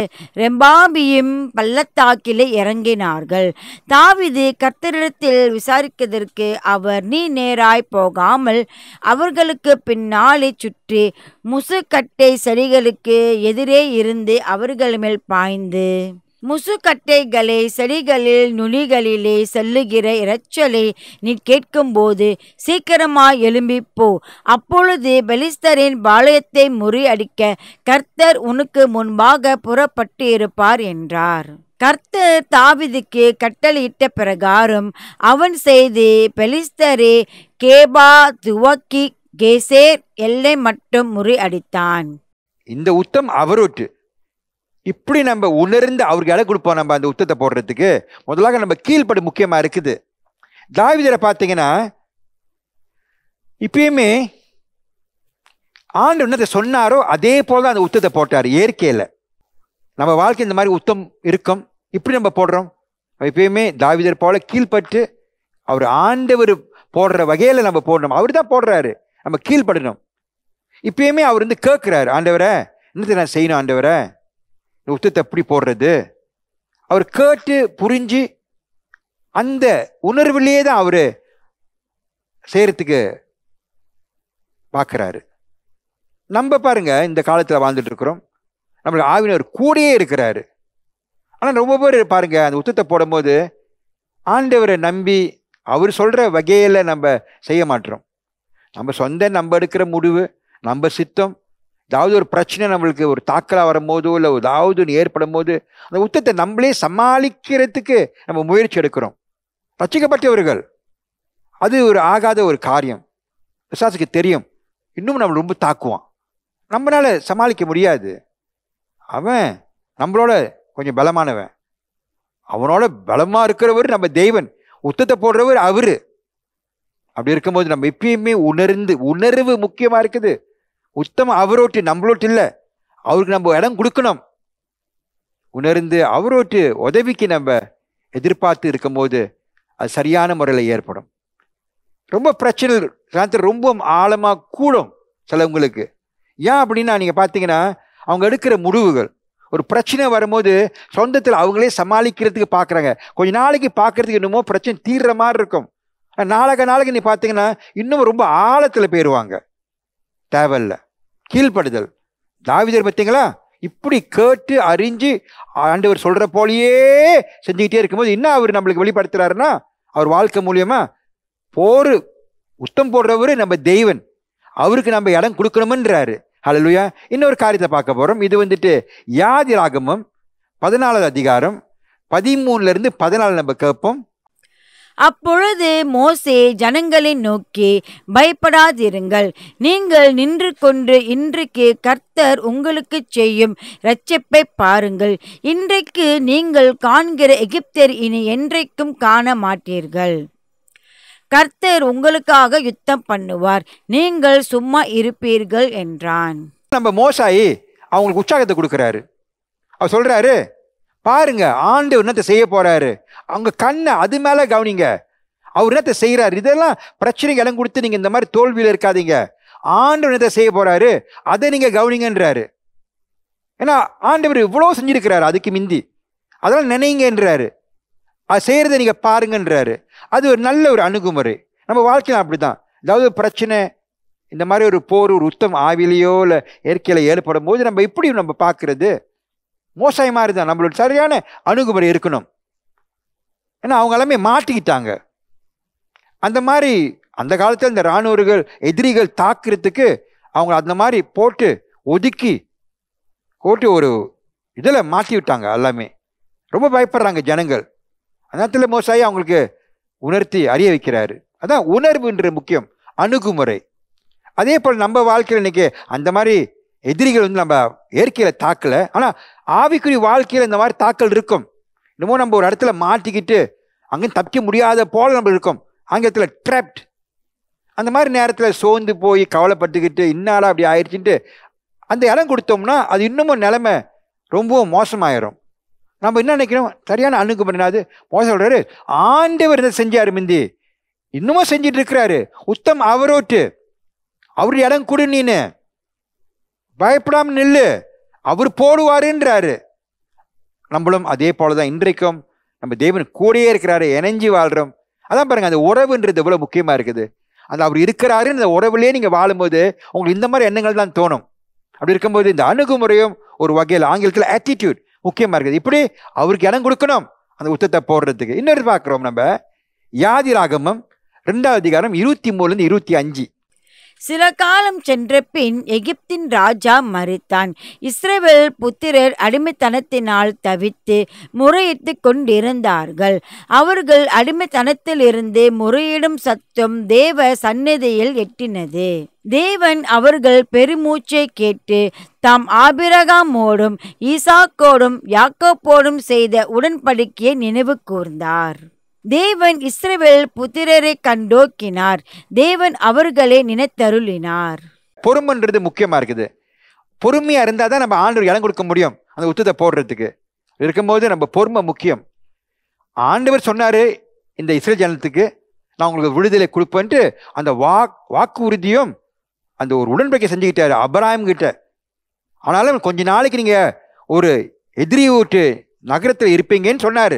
[SPEAKER 2] ரெம்பாபியும் பள்ளத்தாக்கிலே இறங்கினார்கள் தாவிது கர்த்தரிடத்தில் விசாரிக்கதற்கு அவர் நீ நேராய் போகாமல் அவர்களுக்கு பின்னாலே சுற்றி முசுக்கட்டை செடிகளுக்கு எதிரே இருந்து அவர்கள் மேல் பாய்ந்து முசுக்கட்டைகளே செடிகளில் நுனிகளிலே செல்லுகிற இரச்சலை நீ கேட்கும்போது சீக்கிரமா எழும்பிப்போ அப்பொழுது பெலிஸ்தரின் பாளையத்தை முறியடிக்க கர்த்தர் உனக்கு முன்பாக புறப்பட்டு இருப்பார் என்றார் கர்த்தர் தாவிதுக்கு கட்டளையிட்ட பிரகாரம் அவன் செய்து பெலிஸ்தரே கேபா துவக்கி கேசேர் எல்லை மட்டும் முறியடித்தான் இந்த
[SPEAKER 1] உத்தம் அவரோட்டு
[SPEAKER 2] இப்படி நம்ம உணர்ந்து
[SPEAKER 1] அவருக்கு இடம் கொடுப்போம் நம்ம அந்த உத்தத்தை போடுறதுக்கு முதலாக நம்ம கீழ்ப்படு முக்கியமாக இருக்குது தாவிதரை பார்த்தீங்கன்னா இப்பயுமே ஆண்டு என்னத்தை சொன்னாரோ அதே போல் தான் அந்த உத்தத்தை போட்டார் இயற்கையில் நம்ம வாழ்க்கை இந்த மாதிரி உத்தம் இருக்கும் இப்படி நம்ம போடுறோம் எப்பயுமே தாவிதர் போல கீழ்பட்டு அவர் ஆண்டவர் போடுற வகையில் நம்ம போடணும் அவர் தான் போடுறாரு நம்ம கீழ்படணும் இப்பயுமே அவர் வந்து கேட்குறாரு ஆண்டவரை என்னத்தை நான் செய்யணும் ஆண்டவரை உத்தத்தை எப்படி போடுறது அவர் கேட்டு புரிஞ்சு அந்த உணர்விலேயே தான் அவர் செய்கிறதுக்கு பார்க்குறாரு நம்ம பாருங்க இந்த காலத்தில் வாழ்ந்துட்டு இருக்கிறோம் நம்மளுக்கு ஆவினர் கூடயே இருக்கிறாரு ஆனால் ரொம்ப பேர் பாருங்க அந்த உத்தத்தை போடும்போது ஆண்டவரை நம்பி அவர் சொல்கிற வகையில் நம்ம செய்ய மாட்டோம் நம்ம சொந்த நம்ம எடுக்கிற முடிவு நம்ம சித்தம் ஏதாவது ஒரு பிரச்சனை நம்மளுக்கு ஒரு தாக்கலாக வரும்போதோ இல்லை ஏதாவது ஒன்று ஏற்படும் போது அந்த உத்தத்தை நம்மளே சமாளிக்கிறதுக்கு நம்ம முயற்சி எடுக்கிறோம் ரச்சிக்கப்பட்டவர்கள் அது ஒரு ஆகாத ஒரு காரியம் விசாசுக்கு தெரியும் இன்னும் நம்ம ரொம்ப தாக்குவான் நம்மளால் சமாளிக்க முடியாது அவன் நம்மளோட கொஞ்சம் பலமானவன் அவனோட பலமாக இருக்கிறவர் நம்ம தெய்வன் உத்தத்தை போடுறவர் அவர் அப்படி இருக்கும்போது நம்ம எப்பயுமே உணர்ந்து உணர்வு முக்கியமாக இருக்குது உத்தம அவரோட்டு நம்மளோட்டு இல்லை அவருக்கு நம்ம இடம் கொடுக்கணும் உணர்ந்து அவரோட்டு உதவிக்கு நம்ம எதிர்பார்த்து இருக்கும்போது அது சரியான முறையில் ஏற்படும் ரொம்ப பிரச்சனை ரொம்ப ஆழமாக கூடும் சிலவங்களுக்கு ஏன் அப்படின்னா நீங்கள் பார்த்தீங்கன்னா அவங்க எடுக்கிற முடிவுகள் ஒரு பிரச்சனை வரும்போது சொந்தத்தில் அவங்களே சமாளிக்கிறதுக்கு பார்க்குறாங்க கொஞ்ச நாளைக்கு பார்க்குறதுக்கு என்னமோ பிரச்சனை தீர்ற மாதிரி இருக்கும் நாளாக நாளைக்கு நீ பார்த்தீங்கன்னா இன்னும் ரொம்ப ஆழத்தில் போயிடுவாங்க தேவையில்லை கீழ்ப்படுதல் தாவிதர் பார்த்தீங்களா இப்படி கேட்டு அறிஞ்சு ஆண்டவர் சொல்கிற போலியே செஞ்சுக்கிட்டே இருக்கும்போது என்ன அவர் நம்மளுக்கு வெளிப்படுத்துகிறாருன்னா அவர் வாழ்க்கை மூலியமாக போர் உத்தம் போடுறவர் நம்ம தெய்வன் அவருக்கு நம்ம இடம் கொடுக்கணுமன்றாரு ஹலலுயா இன்னொரு காரியத்தை பார்க்க போகிறோம் இது வந்துட்டு யாதி ராகமும் பதினாலாவது அதிகாரம் பதிமூணுலேருந்து பதினாலு நம்ம கேட்போம்
[SPEAKER 2] அப்பொழுது மோசே ஜனங்களை நோக்கி பயப்படாதிருங்கள் நீங்கள் நின்று கொண்டு இன்றைக்கு கர்த்தர் உங்களுக்கு செய்யும் இரட்சிப்பை பாருங்கள் இன்றைக்கு நீங்கள் காண்கிற எகிப்தர் இனி என்றைக்கும் காண மாட்டீர்கள் கர்த்தர் உங்களுக்காக யுத்தம் பண்ணுவார் நீங்கள் சும்மா இருப்பீர்கள் என்றான்
[SPEAKER 1] நம்ம மோசாயி அவங்களுக்கு உற்சாகத்தை கொடுக்குறாரு அவர் சொல்றாரு பாருங்க ஆண்டு என்னத்தை செய்ய போறாரு அவங்க கண்ணை அது மேல கவனிங்க அவர் என்னத்தை செய்யறாரு இதெல்லாம் பிரச்சனைக்கு இடம் கொடுத்து நீங்க இந்த மாதிரி தோல்வியில் இருக்காதீங்க ஆண்டு என்னத்தை செய்ய போறாரு அதை நீங்க கவனிங்கன்றாரு ஏன்னா ஆண்டவர் இவ்வளோ செஞ்சிருக்கிறாரு அதுக்கு மிந்தி அதெல்லாம் நினைங்கன்றாரு அது செய்கிறத நீங்கள் பாருங்கன்றாரு அது ஒரு நல்ல ஒரு அணுகுமுறை நம்ம வாழ்க்கையில அப்படி தான் ஏதாவது பிரச்சனை இந்த மாதிரி ஒரு போர் ஒரு உத்தம் ஆவிலையோ இல்லை இயற்கையில் ஏற்படும் போது நம்ம இப்படி நம்ம பார்க்குறது மோசாய் மாதிரி தான் நம்மளோட சரியான அணுகுமுறை இருக்கணும் ஏன்னா அவங்க எல்லாமே மாட்டிக்கிட்டாங்க அந்த மாதிரி அந்த காலத்தில் இந்த இராணுவர்கள் எதிரிகள் தாக்குறதுக்கு அவங்க அந்த மாதிரி போட்டு ஒதுக்கி போட்டு ஒரு இதில் மாற்றி விட்டாங்க எல்லாமே ரொம்ப பயப்படுறாங்க ஜனங்கள் நேரத்தில் மோசாயி அவங்களுக்கு உணர்த்தி அறிய வைக்கிறாரு அதான் உணர்வுன்ற முக்கியம் அணுகுமுறை அதே போல் நம்ம வாழ்க்கையில் இன்றைக்கி அந்த மாதிரி எதிரிகள் வந்து நம்ம இயற்கையில் தாக்கலை ஆனால் ஆவிக்குரிய வாழ்க்கையில் இந்த மாதிரி தாக்கல் இருக்கும் இன்னமும் நம்ம ஒரு இடத்துல மாட்டிக்கிட்டு அங்கேயும் தப்பிக்க முடியாத போல் நம்ம இருக்கோம் ஆங்கிலத்தில் ட்ராப்ட் அந்த மாதிரி நேரத்தில் சோர்ந்து போய் கவலைப்பட்டுக்கிட்டு இன்னாடா அப்படி ஆயிடுச்சுன்ட்டு அந்த இடம் கொடுத்தோம்னா அது இன்னமும் நிலமை ரொம்பவும் மோசமாயிரும் நம்ம என்ன நினைக்கிறோம் சரியான அணுகு பண்ணினாது மோசம் சொல்கிறாரு ஆண்டவர் இதை செஞ்சார் மிந்தி இன்னமும் செஞ்சிட்டு இருக்கிறாரு உத்தம் அவரோட்டு அவருடைய இடம் கொடு நீன்னு பயப்படாமல் நில்லு அவர் போடுவாருன்றாரு நம்மளும் அதே போல தான் இன்றைக்கும் நம்ம தேவன் கூடயே இருக்கிறாரு இணைஞ்சி வாழ்கிறோம் அதான் பாருங்க அந்த உறவுன்றது எவ்வளோ முக்கியமாக இருக்குது அந்த அவர் இருக்கிறாருன்னு அந்த உறவுலேயே நீங்கள் வாழும்போது உங்களுக்கு இந்த மாதிரி எண்ணங்கள் தான் தோணும் அப்படி இருக்கும்போது இந்த அணுகுமுறையும் ஒரு வகையில் ஆங்கிலத்தில் ஆட்டிடியூட் முக்கியமாக இருக்குது இப்படி அவருக்கு இடம் கொடுக்கணும் அந்த உத்தத்தை போடுறதுக்கு இன்னொரு பார்க்குறோம் நம்ம யாதி ராகமும் ரெண்டாவது அதிகாரம் இருபத்தி மூணுலேருந்து இருபத்தி அஞ்சு
[SPEAKER 2] சில காலம் சென்ற பின் எகிப்தின் ராஜா மறுத்தான் இஸ்ரேல் புத்திரர் அடிமைத்தனத்தினால் தவித்து முறையிட்டு கொண்டிருந்தார்கள் அவர்கள் அடிமைத்தனத்திலிருந்து முறையிடும் சத்தம் தேவ சந்நிதியில் எட்டினது தேவன் அவர்கள் பெருமூச்சை கேட்டு தாம் ஆபிரகாமோடும் ஈசாக்கோடும் யாக்கோப்போடும் செய்த உடன்படிக்கையை நினைவு கூர்ந்தார் தேவன் இஸ்ரேவேல் புத்திரரை கண்டோக்கினார் தேவன் அவர்களை நினைத்தருளினார் பொறுமைன்றது முக்கியமாக
[SPEAKER 1] இருக்குது பொறுமையாக இருந்தால் தான் நம்ம ஆண்டவர் இடம் கொடுக்க முடியும் அந்த உத்தத்தை போடுறதுக்கு இருக்கும்போது நம்ம பொறுமை முக்கியம் ஆண்டவர் சொன்னார் இந்த இஸ்ரேல் ஜனத்துக்கு நான் உங்களுக்கு விடுதலை கொடுப்பேன்ட்டு அந்த வா வாக்கு உறுதியும் அந்த ஒரு உடன்படிக்கை செஞ்சுக்கிட்டார் அபராயம் கிட்ட ஆனாலும் கொஞ்ச நாளைக்கு நீங்கள் ஒரு எதிரி ஊட்டு நகரத்தில் இருப்பீங்கன்னு சொன்னார்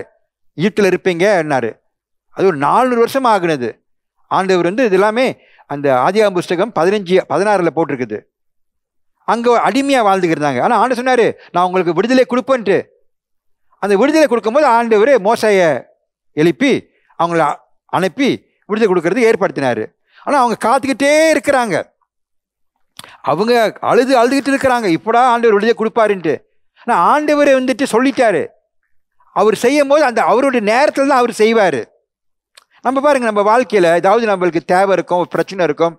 [SPEAKER 1] ஈட்டில் என்னாரு அது ஒரு நானூறு வருஷம் ஆகுனது ஆண்டவர் வந்து இதெல்லாமே அந்த ஆதியா புஸ்தகம் பதினஞ்சு பதினாறில் போட்டிருக்குது அங்கே அடிமையாக இருந்தாங்க ஆனால் ஆண்டு சொன்னார் நான் உங்களுக்கு விடுதலை கொடுப்பேன்ட்டு அந்த விடுதலை கொடுக்கும்போது ஆண்டவர் மோசையை எழுப்பி அவங்கள அனுப்பி விடுதலை கொடுக்கறது ஏற்படுத்தினார் ஆனால் அவங்க காத்துக்கிட்டே இருக்கிறாங்க அவங்க அழுது அழுதுகிட்டு இருக்கிறாங்க இப்படா ஆண்டவர் விடுதலை கொடுப்பாருன்ட்டு ஆனால் ஆண்டவரை வந்துட்டு சொல்லிட்டாரு அவர் செய்யும் போது அந்த அவருடைய நேரத்தில் தான் அவர் செய்வார் நம்ம பாருங்கள் நம்ம வாழ்க்கையில் ஏதாவது நம்மளுக்கு தேவை இருக்கும் பிரச்சனை இருக்கும்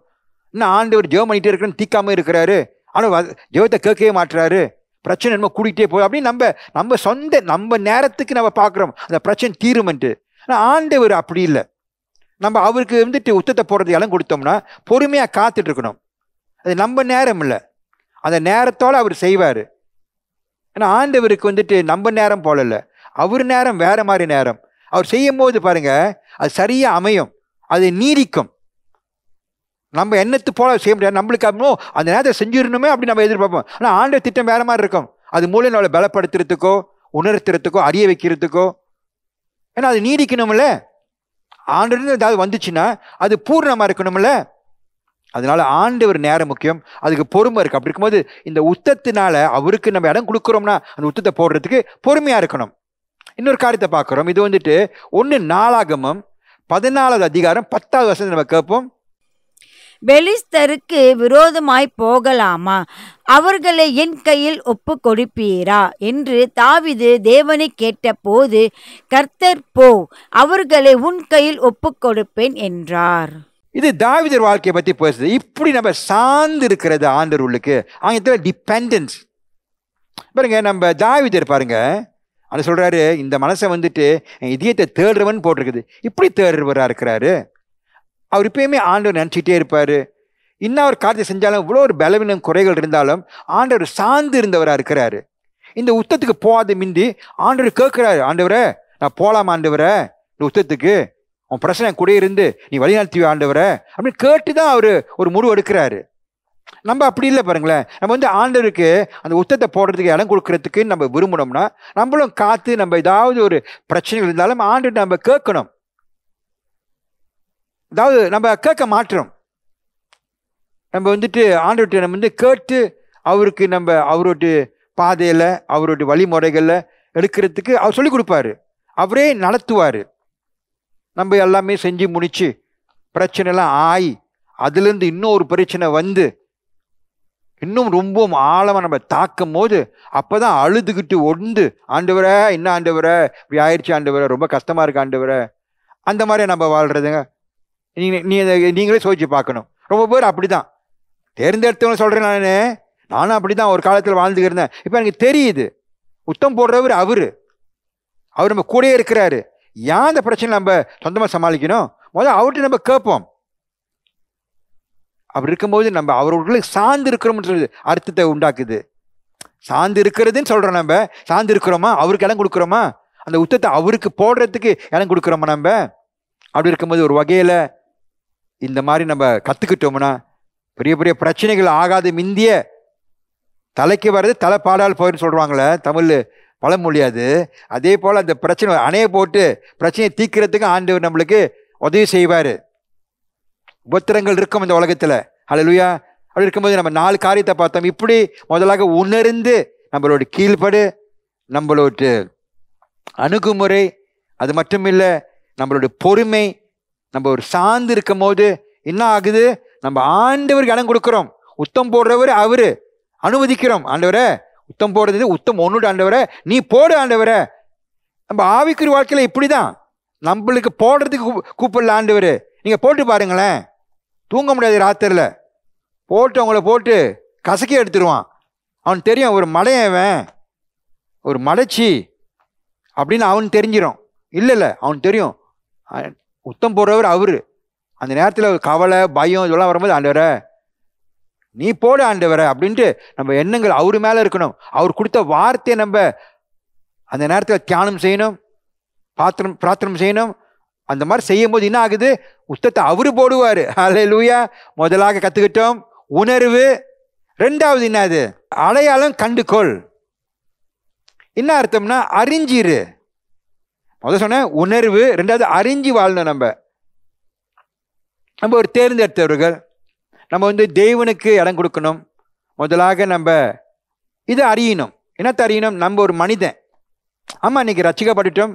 [SPEAKER 1] இன்னும் ஆண்டவர் ஜெவம் பண்ணிகிட்டே இருக்கணும்னு தீக்காமல் இருக்கிறாரு ஆனால் ஜெவத்தை கேட்கவே மாட்டுறாரு பிரச்சனை நம்ம கூட்டிகிட்டே போய் அப்படின்னு நம்ம நம்ம சொந்த நம்ம நேரத்துக்கு நம்ம பார்க்குறோம் அந்த பிரச்சனை தீருமன்ட்டு ஆனால் ஆண்டவர் அப்படி இல்லை நம்ம அவருக்கு வந்துட்டு உத்தத்தை போடுறது இடம் கொடுத்தோம்னா பொறுமையாக காத்துட்டு இருக்கணும் அது நம்ம நேரம் இல்லை அந்த நேரத்தோடு அவர் செய்வார் ஆனால் ஆண்டவருக்கு வந்துட்டு நம்ம நேரம் போகல அவர் நேரம் வேற மாதிரி நேரம் அவர் செய்யும் போது பாருங்க அது சரியாக அமையும் அது நீடிக்கும் நம்ம எண்ணத்து போல செய்ய முடியாது நம்மளுக்கு அப்போ அந்த நேரத்தை செஞ்சிடணுமே அப்படி நம்ம எதிர்பார்ப்போம் ஆனால் ஆண்டு திட்டம் வேற மாதிரி இருக்கும் அது மூலம் நம்மளை பலப்படுத்துறதுக்கோ உணர்த்துறதுக்கோ அறிய வைக்கிறதுக்கோ ஏன்னா அது நீடிக்கணும்ல ஆண்டு ஏதாவது வந்துச்சுன்னா அது பூர்ணமாக இருக்கணும்ல அதனால ஆண்டு ஒரு நேரம் முக்கியம் அதுக்கு பொறுமை இருக்குது அப்படி இருக்கும்போது இந்த உத்தத்தினால அவருக்கு நம்ம இடம் கொடுக்குறோம்னா அந்த உத்தத்தை போடுறதுக்கு பொறுமையாக இருக்கணும் இன்னொரு காரியத்தை பார்க்குறோம் இது வந்துட்டு ஒன்று நாளாகமம் பதினாலாவது அதிகாரம்
[SPEAKER 2] பத்தாவது வருஷம் நம்ம கேட்போம் பெலிஸ்தருக்கு விரோதமாய் போகலாமா அவர்களை என் கையில் ஒப்பு கொடுப்பீரா என்று தாவிது தேவனை கேட்ட போது கர்த்தர் போ அவர்களை உன் கையில் ஒப்பு கொடுப்பேன் என்றார்
[SPEAKER 1] இது தாவிதர் வாழ்க்கையை பற்றி பேசுது இப்படி நம்ம சார்ந்து இருக்கிறது ஆண்டர் உள்ளுக்கு ஆங்கிலத்தில் டிபெண்டன்ஸ் பாருங்க நம்ம தாவிதர் பாருங்கள் அதை சொல்கிறாரு இந்த மனசை வந்துட்டு இதயத்தை தேடுறவன் போட்டிருக்குது இப்படி தேடுறவராக இருக்கிறாரு அவர் இப்பயுமே ஆண்டவர் நினச்சிக்கிட்டே இருப்பார் இன்னும் அவர் காரியத்தை செஞ்சாலும் இவ்வளோ ஒரு பலவீனம் குறைகள் இருந்தாலும் ஆண்டவர் சார்ந்து இருந்தவராக இருக்கிறாரு இந்த உத்தத்துக்கு போகாத மிந்தி ஆண்டவர் கேட்குறாரு ஆண்டவரை நான் போகலாம் ஆண்டவரை இந்த உத்தத்துக்கு உன் பிரச்சனை கூட இருந்து நீ வழிநடத்தி ஆண்டவரை அப்படின்னு கேட்டு தான் அவர் ஒரு முடிவு எடுக்கிறாரு நம்ம அப்படி இல்லை பாருங்களேன் நம்ம வந்து ஆண்டவருக்கு அந்த உத்தத்தை போடுறதுக்கு இடம் கொடுக்கறதுக்கு நம்ம விரும்பணும்னா நம்மளும் காத்து நம்ம ஏதாவது ஒரு பிரச்சனைகள் இருந்தாலும் ஆண்டு நம்ம கேட்கணும் அதாவது நம்ம கேட்க மாற்றோம் நம்ம வந்துட்டு ஆண்டு நம்ம வந்து கேட்டு அவருக்கு நம்ம அவரோட பாதையில் அவரோட வழிமுறைகளில் எடுக்கிறதுக்கு அவர் சொல்லிக் கொடுப்பாரு அவரே நடத்துவார் நம்ம எல்லாமே செஞ்சு முடிச்சு பிரச்சனைலாம் ஆகி அதுலேருந்து இன்னொரு பிரச்சனை வந்து இன்னும் ரொம்பவும் ஆழமாக நம்ம தாக்கும் போது அப்போ தான் அழுதுகிட்டு ஒன்று ஆண்டவரை என்ன ஆண்டவரை இப்படி ஆயிடுச்சு ஆண்டவரை ரொம்ப கஷ்டமாக இருக்கு ஆண்டவரை அந்த மாதிரி நம்ம வாழ்கிறதுங்க நீங்கள் நீ நீங்களே சோதிச்சு பார்க்கணும் ரொம்ப பேர் அப்படி தான் தேர்ந்தெடுத்தவங்க சொல்கிறேன் நான் நானும் அப்படி தான் ஒரு காலத்தில் வாழ்ந்துக்கிறேன் இப்போ எனக்கு தெரியுது உத்தம் போடுறவர் அவர் அவர் நம்ம கூடயே இருக்கிறாரு ஏன் அந்த பிரச்சனை நம்ம சொந்தமாக சமாளிக்கணும் முதல்ல அவர்கிட்ட நம்ம கேட்போம் அப்படி இருக்கும்போது நம்ம அவர்களுக்கு சார்ந்து இருக்கிறோம்னு சொல்லுது அர்த்தத்தை உண்டாக்குது சார்ந்து இருக்கிறதுன்னு சொல்கிறோம் நம்ம சார்ந்து இருக்கிறோமா அவருக்கு இடம் கொடுக்குறோமா அந்த உத்தத்தை அவருக்கு போடுறதுக்கு இடம் கொடுக்குறோமா நம்ம அப்படி இருக்கும்போது ஒரு வகையில் இந்த மாதிரி நம்ம கற்றுக்கிட்டோம்னா பெரிய பெரிய பிரச்சனைகள் ஆகாது மிந்திய தலைக்கு வர்றது தலை பாடால் போயின்னு சொல்கிறாங்களே தமிழ் பழமொழி அது அதே போல் அந்த பிரச்சனை அணையை போட்டு பிரச்சனையை தீர்க்கிறதுக்கு ஆண்டவர் நம்மளுக்கு உதவி செய்வார் உபத்திரங்கள் இருக்கும் இந்த உலகத்தில் அழலுயா அப்படி இருக்கும்போது நம்ம நாலு காரியத்தை பார்த்தோம் இப்படி முதலாக உணர்ந்து நம்மளோட கீழ்படு நம்மளோட அணுகுமுறை அது மட்டும் இல்லை நம்மளோட பொறுமை நம்ம ஒரு சார்ந்து இருக்கும் போது என்ன ஆகுது நம்ம ஆண்டவருக்கு இடம் கொடுக்குறோம் உத்தம் போடுறவர் அவரு அனுமதிக்கிறோம் ஆண்டவரை உத்தம் போடுறது உத்தம் ஒன்றுட ஆண்டவரை நீ போடு ஆண்டவரை நம்ம ஆவிக்குரிய வாழ்க்கையில் இப்படி தான் நம்மளுக்கு போடுறதுக்கு கூப்பிடல ஆண்டவர் நீங்கள் போட்டு பாருங்களேன் தூங்க முடியாது ராத்திரில போட்டு அவங்கள போட்டு கசக்கி எடுத்துருவான் அவன் தெரியும் ஒரு மலையவன் ஒரு மலைச்சி அப்படின்னு அவன் தெரிஞ்சிடும் இல்லை இல்லை அவன் தெரியும் உத்தம் போடுறவர் அவர் அந்த நேரத்தில் கவலை பயம் இதெல்லாம் வரும்போது ஆண்டவர நீ போட ஆண்டவர அப்படின்ட்டு நம்ம எண்ணங்கள் அவர் மேலே இருக்கணும் அவர் கொடுத்த வார்த்தையை நம்ம அந்த நேரத்தில் தியானம் செய்யணும் பாத்திரம் பிரார்த்தனை செய்யணும் அந்த மாதிரி செய்யும்போது என்ன ஆகுது உத்தத்தை அவரு போடுவார் அலை லூயா முதலாக கற்றுக்கிட்டோம் உணர்வு ரெண்டாவது என்னது அடையாளம் கண்டுகொள் என்ன அர்த்தம்னா அறிஞ்சிரு முதல் சொன்ன உணர்வு ரெண்டாவது அறிஞ்சு வாழணும் நம்ம நம்ம ஒரு தேர்ந்தெடுத்தவர்கள் நம்ம வந்து தெய்வனுக்கு இடம் கொடுக்கணும் முதலாக நம்ம இதை அறியணும் என்னத்தை அறியணும் நம்ம ஒரு மனிதன் ஆமாம் இன்றைக்கி ரசிக்கப்பட்டுட்டோம்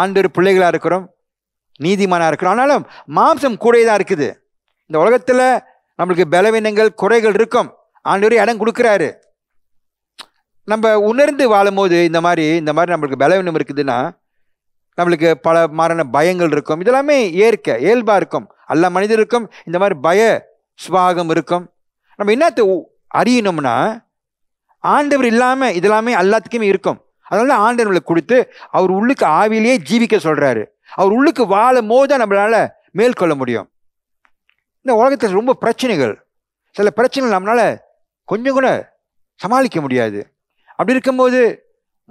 [SPEAKER 1] ஆண்டு பிள்ளைகளாக இருக்கிறோம் நீதிமானாக இருக்கணும் ஆனாலும் மாம்சம் கூட தான் இருக்குது இந்த உலகத்தில் நம்மளுக்கு பலவீனங்கள் குறைகள் இருக்கும் ஆண்டவர் இடம் கொடுக்குறாரு நம்ம உணர்ந்து வாழும்போது இந்த மாதிரி இந்த மாதிரி நம்மளுக்கு பலவீனம் இருக்குதுன்னா நம்மளுக்கு பல மாறான பயங்கள் இருக்கும் இதெல்லாமே இயற்கை இயல்பாக இருக்கும் எல்லா மனிதருக்கும் இந்த மாதிரி பய சுவாகம் இருக்கும் நம்ம என்னத்தை அறியணும்னா ஆண்டவர் இல்லாமல் இதெல்லாமே எல்லாத்துக்குமே இருக்கும் அதனால ஆண்டவர்களை கொடுத்து அவர் உள்ளுக்கு ஆவிலேயே ஜீவிக்க சொல்கிறாரு அவர் உள்ளுக்கு வாழும் போது தான் நம்மளால் மேற்கொள்ள முடியும் இந்த உலகத்தில் ரொம்ப பிரச்சனைகள் சில பிரச்சனைகள் நம்மளால் கொஞ்சம் கூட சமாளிக்க முடியாது அப்படி இருக்கும்போது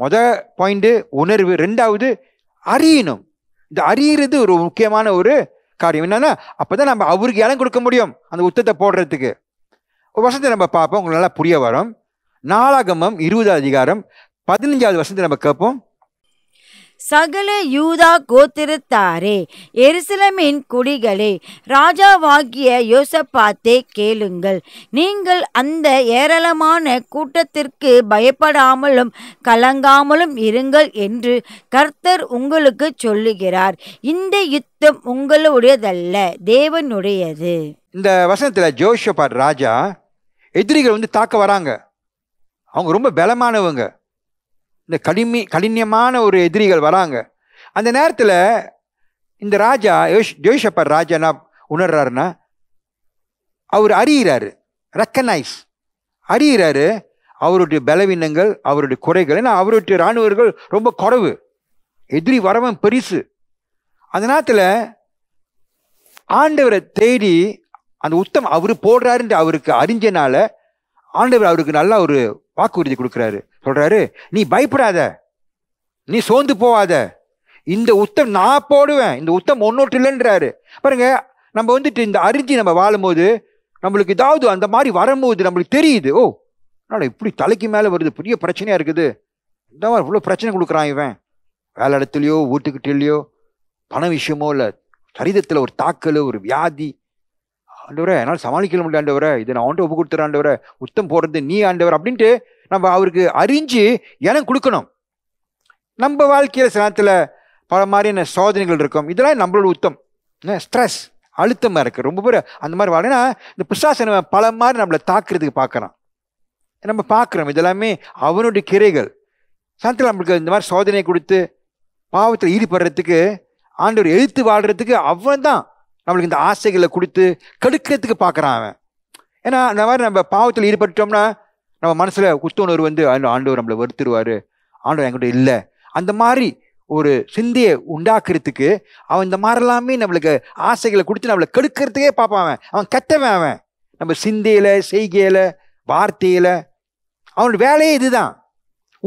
[SPEAKER 1] மொதல் பாயிண்ட்டு உணர்வு ரெண்டாவது அறியணும் இந்த அறியிறது ஒரு முக்கியமான ஒரு காரியம் என்னென்னா அப்போ தான் நம்ம அவருக்கு இடம் கொடுக்க முடியும் அந்த உத்தத்தை போடுறதுக்கு ஒரு வசந்த நம்ம பார்ப்போம் உங்களுக்கு நல்லா புரிய வரும் நாளாகமம் இருபதாவது அதிகாரம் பதினஞ்சாவது வசந்த நம்ம கேட்போம்
[SPEAKER 2] சகல யூதா கோத்திரத்தாரே எருசலமின் குடிகளே ராஜாவாகிய யோசப்பாத்தே கேளுங்கள் நீங்கள் அந்த ஏராளமான கூட்டத்திற்கு பயப்படாமலும் கலங்காமலும் இருங்கள் என்று கர்த்தர் உங்களுக்கு சொல்லுகிறார் இந்த யுத்தம் உங்களுடையதல்ல தேவனுடையது
[SPEAKER 1] இந்த வசனத்தில் ஜோஷபாட் ராஜா எதிரிகள் வந்து தாக்க வராங்க அவங்க ரொம்ப பலமானவங்க இந்த கடிமி கடினமான ஒரு எதிரிகள் வராங்க அந்த நேரத்தில் இந்த ராஜா யோஷ் ஜோஷப்பர் ராஜா என்ன உணர்றாருன்னா அவர் அறியிறாரு ரெக்கனைஸ் அறிகிறாரு அவருடைய பலவீனங்கள் அவருடைய குறைகள் ஏன்னா அவருடைய இராணுவர்கள் ரொம்ப குறைவு எதிரி வரவன் பெருசு அந்த நேரத்தில் ஆண்டவரை தேடி அந்த உத்தம் அவர் போடுறாருன்ற அவருக்கு அறிஞ்சனால ஆண்டவர் அவருக்கு நல்லா ஒரு வாக்குறுதி கொடுக்குறாரு சொல்றாரு நீ பயப்படாத நீ சோர்ந்து போவாத இந்த உத்தம் நான் போடுவேன் இந்த உத்தம் ஒன்னோட்டு இல்லைன்றாரு பாருங்க நம்ம வந்துட்டு இந்த அரிஞ்சி நம்ம வாழும்போது நம்மளுக்கு ஏதாவது அந்த மாதிரி வரும்போது நம்மளுக்கு தெரியுது ஓ ஆனால் இப்படி தலைக்கு மேலே வருது பெரிய பிரச்சனையாக இருக்குது இந்த மாதிரி இவ்வளோ பிரச்சனை கொடுக்குறான் இவன் வேலை இடத்துலையோ வீட்டுக்கிட்டலையோ பண விஷயமோ இல்லை சரிதத்தில் ஒரு தாக்கல் ஒரு வியாதி ஆண்டவரை என்னால் சமாளிக்க முடியாண்டவரை இதை நான் ஒன்று ஒப்பு கொடுத்துறேன் ஆண்டவரை உத்தம் போடுறது நீ ஆண்டவர் அப்படின்ட்டு நம்ம அவருக்கு அறிஞ்சு இனம் கொடுக்கணும் நம்ம வாழ்க்கையில் சில நேரத்தில் பல மாதிரியான சோதனைகள் இருக்கும் இதெல்லாம் நம்மளோட உத்தம் ஸ்ட்ரெஸ் அழுத்தமாக இருக்குது ரொம்ப பேர் அந்த மாதிரி வாழ்க்கைன்னா இந்த பிசாசனை பல மாதிரி நம்மளை தாக்குறதுக்கு பார்க்குறான் நம்ம பார்க்குறோம் இதெல்லாமே அவனுடைய கிரைகள் சனத்தில் நம்மளுக்கு இந்த மாதிரி சோதனை கொடுத்து பாவத்தில் ஈடுபடுறதுக்கு ஆண்டவர் எழுத்து வாழ்கிறதுக்கு அவன் தான் நம்மளுக்கு இந்த ஆசைகளை கொடுத்து கெடுக்கிறதுக்கு பார்க்குறான் அவன் ஏன்னா அந்த மாதிரி நம்ம பாவத்தில் ஈடுபட்டோம்னா நம்ம மனசில் குத்துணர்வு வந்து ஆண்டவர் நம்மளை வருத்திடுவார் ஆண்டவர் என்கிட்ட இல்லை அந்த மாதிரி ஒரு சிந்தையை உண்டாக்குறதுக்கு அவன் இந்த மாதிரிலாமே நம்மளுக்கு ஆசைகளை கொடுத்து நம்மளை கெடுக்கிறதுக்கே பார்ப்பான் அவன் அவன் கெட்டவன் அவன் நம்ம சிந்தையில் செய்கையில் வார்த்தையில் அவனோட வேலையே இதுதான்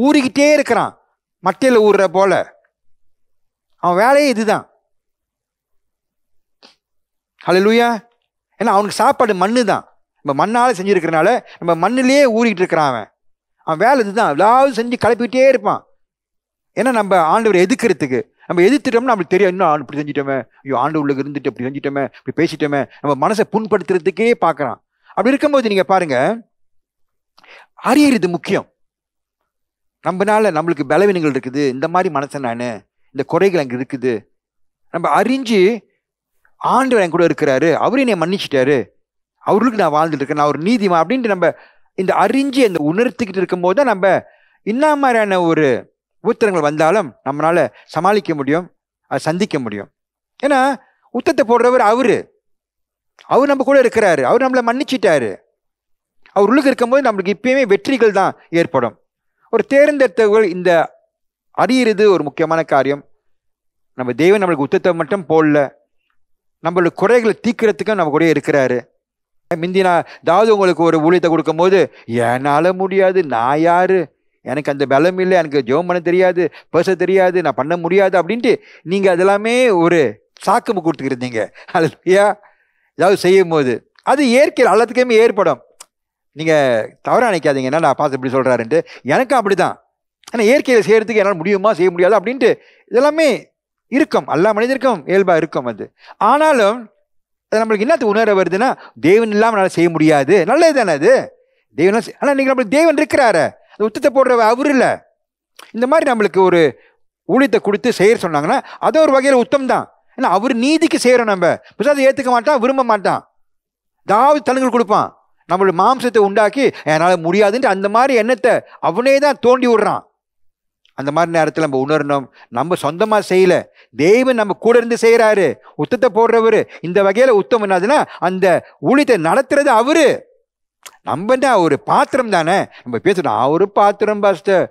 [SPEAKER 1] ஊறிக்கிட்டே இருக்கிறான் மட்டையில் ஊறுற போல அவன் வேலையே இதுதான் ஹலோ லூயா ஏன்னா அவனுக்கு சாப்பாடு மண்ணு தான் நம்ம மண்ணால் செஞ்சுருக்கிறனால நம்ம மண்ணிலே ஊறிக்கிட்டு இருக்கிறான் அவன் அவன் வேலை இதுதான் எல்லாவது செஞ்சு கிளப்பிக்கிட்டே இருப்பான் ஏன்னா நம்ம ஆண்டவரை எதுக்கிறதுக்கு நம்ம எதிர்த்துட்டோம்னா நம்மளுக்கு தெரியும் இன்னும் இப்படி செஞ்சிட்டோமே ஐயோ ஆண்டு உள்ளுக்கு இருந்துட்டு இப்படி செஞ்சிட்டோமே இப்படி பேசிட்டோமே நம்ம மனசை புண்படுத்துறதுக்கே பார்க்குறான் அப்படி இருக்கும்போது நீங்கள் பாருங்கள் அறியறது முக்கியம் நம்மனால நம்மளுக்கு பலவீனங்கள் இருக்குது இந்த மாதிரி மனசை நான் இந்த குறைகள் அங்கே இருக்குது நம்ம அறிஞ்சு ஆண்டவர் என் கூட இருக்கிறாரு அவரையும் என்னை மன்னிச்சிட்டாரு அவர்களுக்கு நான் வாழ்ந்துட்டு இருக்கேன் நான் ஒரு நீதிமா அப்படின்ட்டு நம்ம இந்த அறிஞ்சு அந்த உணர்த்திக்கிட்டு இருக்கும்போது தான் நம்ம என்ன மாதிரியான ஒரு உத்தரங்கள் வந்தாலும் நம்மளால் சமாளிக்க முடியும் அதை சந்திக்க முடியும் ஏன்னா உத்தத்தை போடுறவர் அவர் அவர் நம்ம கூட இருக்கிறாரு அவர் நம்மளை மன்னிச்சிட்டாரு அவர் உள்ளுக்கு இருக்கும்போது நம்மளுக்கு இப்பயுமே வெற்றிகள் தான் ஏற்படும் ஒரு தேர்ந்தெடுத்தவர்கள் இந்த அறியிறது ஒரு முக்கியமான காரியம் நம்ம தெய்வம் நம்மளுக்கு உத்தத்தை மட்டும் போடல நம்மளுக்கு குறைகளை தீக்கிறதுக்கும் நம்ம கூட இருக்கிறாரு முந்தி நான் ஏதாவது உங்களுக்கு ஒரு ஊழியத்தை கொடுக்கும்போது என்னால் முடியாது நான் யார் எனக்கு அந்த பலம் இல்லை எனக்கு ஜோம் பண்ண தெரியாது பேச தெரியாது நான் பண்ண முடியாது அப்படின்ட்டு நீங்கள் அதெல்லாமே ஒரு சாக்கம் கொடுத்துக்கிருந்தீங்க அது அல்லையா ஏதாவது செய்யும் போது அது இயற்கை எல்லாத்துக்குமே ஏற்படும் நீங்கள் தவறாக நினைக்காதீங்க என்ன நான் பார்த்து இப்படி சொல்கிறாருன்ட்டு எனக்கும் அப்படி தான் ஆனால் இயற்கையில் செய்கிறதுக்கு என்னால் முடியுமா செய்ய முடியாது அப்படின்ட்டு இதெல்லாமே இருக்கும் எல்லா மனிதருக்கும் இயல்பாக இருக்கும் அது ஆனாலும் அது நம்மளுக்கு என்னத்துக்கு உணர வருதுன்னா தேவன் இல்லாமல் என்னால் செய்ய முடியாது நல்லது தானே அது தேவன் ஆனால் நீங்கள் நம்மளுக்கு தேவன் இருக்கிறாரு அந்த உத்தத்தை போடுற அவர் இல்லை இந்த மாதிரி நம்மளுக்கு ஒரு ஊழியத்தை கொடுத்து செய்ய சொன்னாங்கன்னா அது ஒரு வகையில் உத்தம் தான் ஏன்னா அவர் நீதிக்கு செய்கிறோம் நம்ம பிசாசை ஏற்றுக்க மாட்டான் விரும்ப மாட்டான் தாவது தலுங்கள் கொடுப்பான் நம்மளுடைய மாம்சத்தை உண்டாக்கி என்னால் முடியாதுன்ட்டு அந்த மாதிரி எண்ணத்தை அவனே தான் தோண்டி விடுறான் அந்த மாதிரி நேரத்தில் நம்ம உணரணும் நம்ம சொந்தமாக செய்யலை தெய்வம் நம்ம கூட இருந்து செய்கிறாரு உத்தத்தை போடுறவர் இந்த வகையில் உத்தம் என்னதுன்னா அந்த ஊழியத்தை நடத்துறது அவரு நம்ம என்ன ஒரு பாத்திரம் தானே நம்ம பேசணும் அவரு பாத்திரம் பாஸ்டர்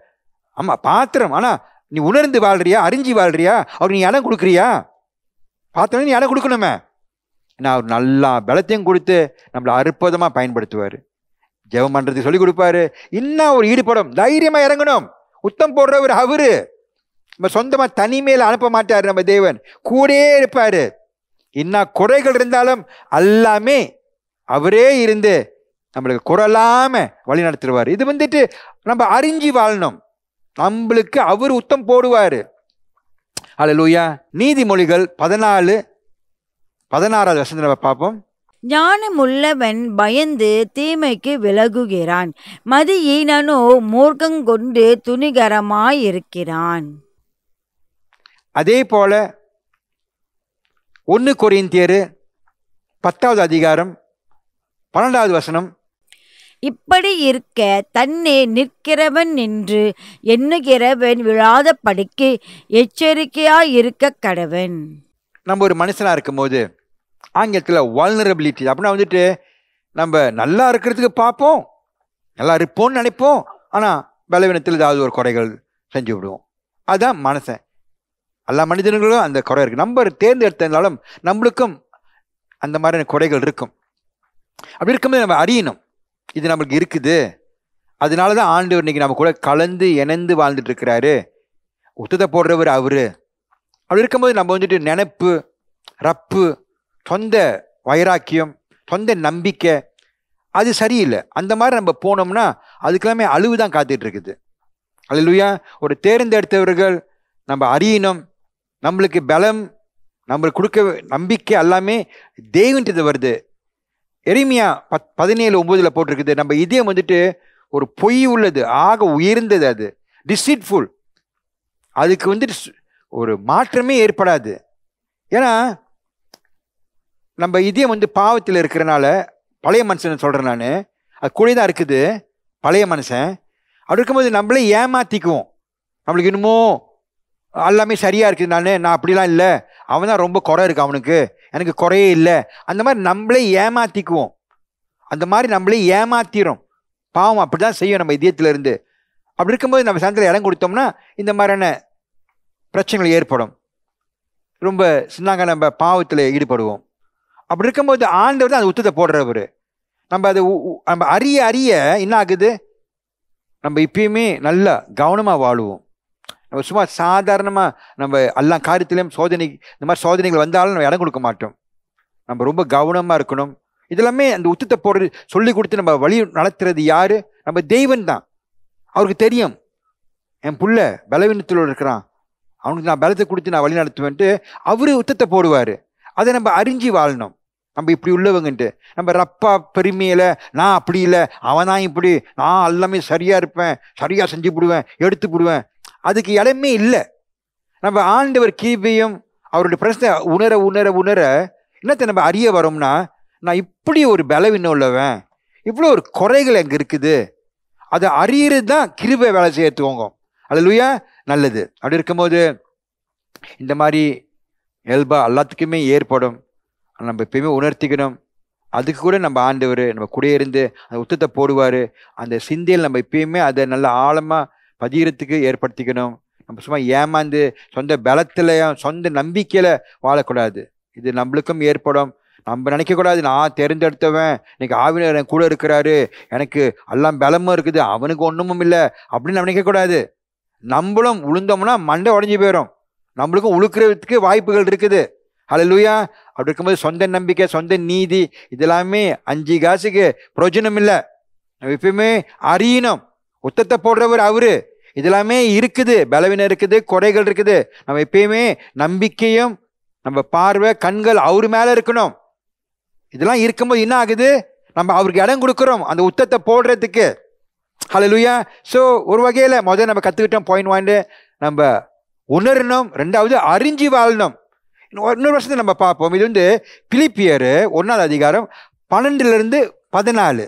[SPEAKER 1] ஆமாம் பாத்திரம் ஆனால் நீ உணர்ந்து வாழ்றியா அறிஞ்சு வாழ்றியா அவர் நீ இடம் கொடுக்குறியா பாத்திரம் நீ இடம் கொடுக்கணுமே நான் அவர் நல்லா பலத்தையும் கொடுத்து நம்மளை அற்புதமாக பயன்படுத்துவார் ஜெபம் பண்ணுறதுக்கு சொல்லிக் கொடுப்பாரு இன்னும் ஒரு ஈடுபடும் தைரியமாக இறங்கணும் முத்தம் போடுறவர் அவரு நம்ம சொந்தமாக தனிமையில் அனுப்ப மாட்டார் நம்ம தேவன் கூட இருப்பார் என்ன குறைகள் இருந்தாலும் எல்லாமே அவரே இருந்து நம்மளுக்கு குரலாமல் வழி நடத்திடுவார் இது வந்துட்டு நம்ம அறிஞ்சி வாழணும் நம்மளுக்கு அவர் உத்தம் போடுவார் அல்ல லூயா நீதிமொழிகள் பதினாலு பதினாறாவது வசந்த நம்ம
[SPEAKER 2] பார்ப்போம் ஞானமுள்ளவன் பயந்து தீமைக்கு விலகுகிறான் மதியீனனோ மூர்க்கங்கொண்டு துணிகரமாயிருக்கிறான்
[SPEAKER 1] அதே போல ஒன்று கொரிந்தியர் பத்தாவது அதிகாரம் பன்னெண்டாவது வசனம்
[SPEAKER 2] இப்படி இருக்க தன்னே நிற்கிறவன் என்று எண்ணுகிறவன் விழாத படிக்கு எச்சரிக்கையாயிருக்க இருக்க கடவன்
[SPEAKER 1] நம்ம ஒரு மனுஷனாக இருக்கும்போது ஆங்கிலத்தில் வால்னரபிலிட்டி அப்படின்னா வந்துட்டு நம்ம நல்லா இருக்கிறதுக்கு பார்ப்போம் நல்லா இருப்போம்னு நினைப்போம் ஆனால் பலவீனத்தில் ஏதாவது ஒரு குறைகள் செஞ்சு விடுவோம் அதுதான் மனசன் எல்லா மனிதர்களும் அந்த குறை இருக்குது நம்ம தேர்ந்தெடுத்ததுனாலும் நம்மளுக்கும் அந்த மாதிரியான குறைகள் இருக்கும் அப்படி இருக்கும்போது நம்ம அறியணும் இது நம்மளுக்கு இருக்குது அதனால தான் ஆண்டு இன்றைக்கி நம்ம கூட கலந்து இணைந்து வாழ்ந்துட்டுருக்கிறாரு ஒத்துதை போடுறவர் அவர் அப்படி இருக்கும்போது நம்ம வந்துட்டு நினப்பு ரப்பு சொந்த வைராக்கியம் சொந்த நம்பிக்கை அது சரியில்லை அந்த மாதிரி நம்ம போனோம்னா அதுக்கெல்லாமே அழிவு தான் காத்துட்டு இருக்குது அல்லையா ஒரு தேர்ந்தெடுத்தவர்கள் நம்ம அறியணும் நம்மளுக்கு பலம் நம்மளுக்கு கொடுக்க நம்பிக்கை எல்லாமே தெய்வன்றது வருது எளிமையா பத் பதினேழு ஒம்பதுல போட்டிருக்குது நம்ம இதயம் வந்துட்டு ஒரு பொய் உள்ளது ஆக உயர்ந்தது அது டிசிட்ஃபுல் அதுக்கு வந்துட்டு ஒரு மாற்றமே ஏற்படாது ஏன்னா நம்ம இதயம் வந்து பாவத்தில் இருக்கிறனால பழைய மனுஷன் சொல்கிறேன் நான் அது கூட தான் இருக்குது பழைய மனுஷன் அப்படி இருக்கும்போது நம்மளே ஏமாற்றிக்குவோம் நம்மளுக்கு இன்னமும் எல்லாமே சரியாக இருக்குது நான் நான் அப்படிலாம் இல்லை அவன் தான் ரொம்ப குறை இருக்குது அவனுக்கு எனக்கு குறையே இல்லை அந்த மாதிரி நம்மளே ஏமாற்றிக்குவோம் அந்த மாதிரி நம்மளே ஏமாத்திரும் பாவம் அப்படி தான் செய்யும் நம்ம இதயத்திலேருந்து அப்படி இருக்கும்போது நம்ம சந்தையில் இடம் கொடுத்தோம்னா இந்த மாதிரியான பிரச்சனைகள் ஏற்படும் ரொம்ப சின்னாங்க நம்ம பாவத்தில் ஈடுபடுவோம் அப்படி இருக்கும்போது ஆண்டவர் தான் அது உத்தத்தை போடுறவர் நம்ம அது நம்ம அறிய அறிய என்ன ஆகுது நம்ம இப்பயுமே நல்லா கவனமாக வாழுவோம் நம்ம சும்மா சாதாரணமாக நம்ம எல்லா காரியத்திலையும் சோதனை இந்த மாதிரி சோதனைகள் வந்தாலும் நம்ம இடம் கொடுக்க மாட்டோம் நம்ம ரொம்ப கவனமாக இருக்கணும் இதெல்லாமே அந்த உத்தத்தை போடுறது சொல்லி கொடுத்து நம்ம வழி நடத்துறது யார் நம்ம தெய்வன் தான் அவருக்கு தெரியும் என் புள்ள பலவீனத்தில் இருக்கிறான் அவனுக்கு நான் பலத்தை கொடுத்து நான் வழி நடத்துவேன்ட்டு அவரு உத்தத்தை போடுவார் அதை நம்ம அறிஞ்சு வாழணும் நம்ம இப்படி உள்ளவங்கன்ட்டு நம்ம ரப்பா பெருமையில் நான் அப்படி இல்லை அவனா இப்படி நான் எல்லாமே சரியாக இருப்பேன் சரியாக செஞ்சு போடுவேன் எடுத்து போடுவேன் அதுக்கு இடமே இல்லை நம்ம ஆண்டவர் கீபியும் அவருடைய பிரச்சனை உணர உணர உணர என்னத்தை நம்ம அறிய வரோம்னா நான் இப்படி ஒரு பலவீனம் உள்ளவன் இவ்வளோ ஒரு குறைகள் அங்கே இருக்குது அதை அறியறது தான் கிருபை வேலை செய்ய துவங்கும் நல்லது அப்படி இருக்கும்போது இந்த மாதிரி இயல்பாக எல்லாத்துக்குமே ஏற்படும் நம்ம எப்பயுமே உணர்த்திக்கணும் அதுக்கு கூட நம்ம ஆண்டவர் நம்ம கூட இருந்து அந்த உத்தத்தை போடுவார் அந்த சிந்தையில் நம்ம எப்பயுமே அதை நல்லா ஆழமாக பதிகிறதுக்கு ஏற்படுத்திக்கணும் நம்ம சும்மா ஏமாந்து சொந்த பலத்திலையும் சொந்த நம்பிக்கையில் வாழக்கூடாது இது நம்மளுக்கும் ஏற்படும் நம்ம நினைக்கக்கூடாது நான் தேர்ந்தெடுத்தவன் இன்னைக்கு ஆவினர் என் கூட இருக்கிறாரு எனக்கு எல்லாம் பலமும் இருக்குது அவனுக்கு ஒன்றுமும் இல்லை அப்படின்னு நினைக்கக்கூடாது நம்மளும் உளுந்தோம்னா மண்டை உடஞ்சி போயிடும் நம்மளுக்கும் உழுக்கிறதுக்கு வாய்ப்புகள் இருக்குது அலலுயா அப்படி இருக்கும்போது சொந்த நம்பிக்கை சொந்த நீதி இதெல்லாமே அஞ்சு காசுக்கு பிரயோஜனம் இல்லை நம்ம எப்பயுமே அறியினம் உத்தத்தை போடுறவர் அவரு இதெல்லாமே இருக்குது பலவீனம் இருக்குது குறைகள் இருக்குது நம்ம எப்பயுமே நம்பிக்கையும் நம்ம பார்வை கண்கள் அவர் மேலே இருக்கணும் இதெல்லாம் இருக்கும்போது என்ன ஆகுது நம்ம அவருக்கு இடம் கொடுக்குறோம் அந்த உத்தத்தை போடுறதுக்கு ஹலோ லூயா ஸோ ஒரு வகையில் முதல்ல நம்ம கற்றுக்கிட்டோம் பாயிண்ட் வாங்கிட்டு நம்ம உணரணும் ரெண்டாவது அறிஞ்சி வாழணும் இன்னொரு வருஷத்தை நம்ம பார்ப்போம் இது வந்து பிலிப்பியர் ஒன்றாவது அதிகாரம் பன்னெண்டுலேருந்து பதினாலு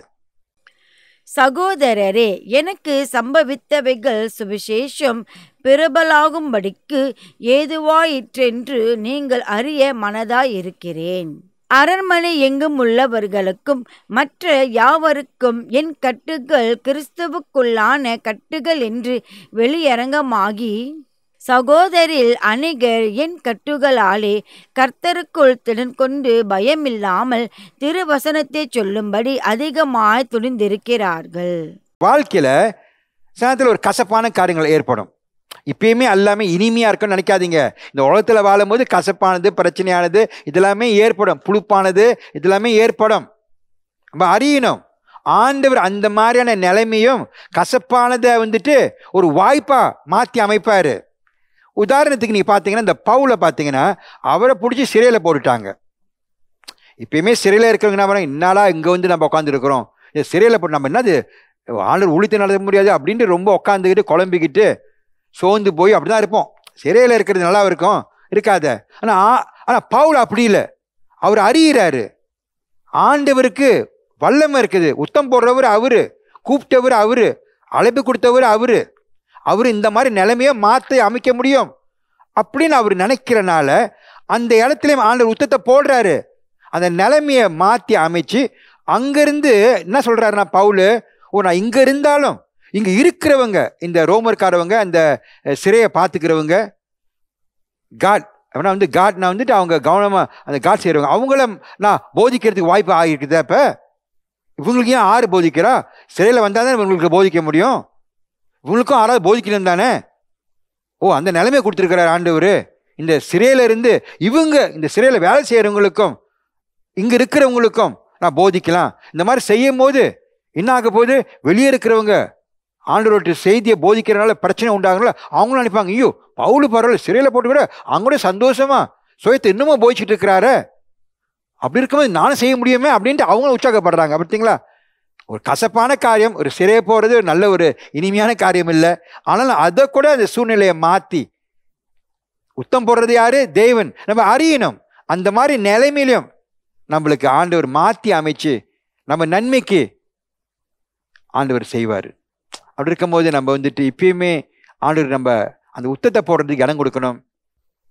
[SPEAKER 2] சகோதரரே எனக்கு சம்பவித்தவைகள் சுவிசேஷம் பிரபலாகும்படிக்கு ஏதுவாயிற்றென்று நீங்கள் அறிய மனதாயிருக்கிறேன் அரண்மனை எங்கும் உள்ளவர்களுக்கும் மற்ற யாவருக்கும் என் கட்டுகள் கிறிஸ்துவுக்குள்ளான கட்டுகள் என்று வெளியரங்கமாகி சகோதரில் அநேகர் என் கட்டுகளாலே கர்த்தருக்குள் திடன் கொண்டு பயமில்லாமல் திருவசனத்தை சொல்லும்படி அதிகமாய் துணிந்திருக்கிறார்கள்
[SPEAKER 1] வாழ்க்கையில் சனத்தில் ஒரு கசப்பான காரியங்கள் ஏற்படும் இப்பயுமே எல்லாமே இனிமையாக இருக்குன்னு நினைக்காதீங்க இந்த உலகத்தில் வாழும்போது கசப்பானது பிரச்சனையானது இதெல்லாமே ஏற்படும் புழுப்பானது இதெல்லாமே ஏற்படும் நம்ம அறியணும் ஆண்டவர் அந்த மாதிரியான நிலைமையும் கசப்பானதை வந்துட்டு ஒரு வாய்ப்பாக மாற்றி அமைப்பார் உதாரணத்துக்கு நீங்கள் பார்த்தீங்கன்னா இந்த பவுலை பார்த்தீங்கன்னா அவரை பிடிச்சி சிறையில் போட்டுட்டாங்க இப்பயுமே சிறையில் இருக்கிறவங்க வரோம் இன்னாலா இங்கே வந்து நம்ம உட்காந்துருக்குறோம் சிறையில் போட்டு நம்ம என்னது ஆளுநர் உழித்து நடத்த முடியாது அப்படின்ட்டு ரொம்ப உட்காந்துக்கிட்டு குழம்பிக்கிட்டு சோர்ந்து போய் அப்படி தான் இருப்போம் சிறையில் இருக்கிறது நல்லா இருக்கும் இருக்காத ஆனால் ஆனால் பவுல் அப்படி இல்லை அவர் அறியிறாரு ஆண்டவருக்கு வல்லமை இருக்குது உத்தம் போடுறவர் அவர் கூப்பிட்டவர் அவர் அழைப்பு கொடுத்தவர் அவர் அவர் இந்த மாதிரி நிலைமையை மாற்றி அமைக்க முடியும் அப்படின்னு அவர் நினைக்கிறனால அந்த இடத்துலையும் ஆண்டவர் உத்தத்தை போடுறாரு அந்த நிலைமையை மாற்றி அமைச்சு அங்கேருந்து என்ன சொல்கிறாருன்னா பவுலு ஓ நான் இங்கே இருந்தாலும் இங்கே இருக்கிறவங்க இந்த ரோமர்காரவங்க அந்த சிறையை பார்த்துக்கிறவங்க காட் அப்படின்னா வந்து காட் நான் வந்துட்டு அவங்க கவனமாக அந்த காட் செய்கிறவங்க அவங்கள நான் போதிக்கிறதுக்கு வாய்ப்பு ஆகியிருக்குதா இப்போ இவங்களுக்கு ஏன் ஆறு போதிக்கிறா சிறையில் வந்தால் தான் இவங்களுக்கு போதிக்க முடியும் இவங்களுக்கும் ஆறாவது போதிக்கணும் தானே ஓ அந்த நிலைமை கொடுத்துருக்கிறார் ஆண்டவர் இந்த சிறையிலிருந்து இவங்க இந்த சிறையில் வேலை செய்கிறவங்களுக்கும் இங்கே இருக்கிறவங்களுக்கும் நான் போதிக்கலாம் இந்த மாதிரி செய்யும் போது என்ன ஆக போது வெளியே இருக்கிறவங்க ஆண்டோருடைய செய்தியை போதிக்கிறனால பிரச்சனை உண்டாகல அவங்களும் நினைப்பாங்க ஐயோ பவுல் பரவாயில்ல சிறையில் போட்டு கூட சந்தோஷமா சுயத்தை இன்னமும் போதிச்சுட்டு இருக்கிறாரு அப்படி இருக்கும்போது நானும் செய்ய முடியுமே அப்படின்ட்டு அவங்களும் உற்சாகப்படுறாங்க பார்த்தீங்களா ஒரு கசப்பான காரியம் ஒரு சிறையை போகிறது ஒரு நல்ல ஒரு இனிமையான காரியம் இல்லை ஆனால் அதை கூட அந்த சூழ்நிலையை மாற்றி உத்தம் போடுறது யாரு தேவன் நம்ம அறியணும் அந்த மாதிரி நிலைமையிலும் நம்மளுக்கு ஆண்டவர் மாற்றி அமைச்சு நம்ம நன்மைக்கு ஆண்டவர் செய்வார் அப்படி இருக்கும்போது நம்ம வந்துட்டு இப்பயுமே ஆண்டவர் நம்ம அந்த உத்தத்தை போடுறதுக்கு இடம் கொடுக்கணும்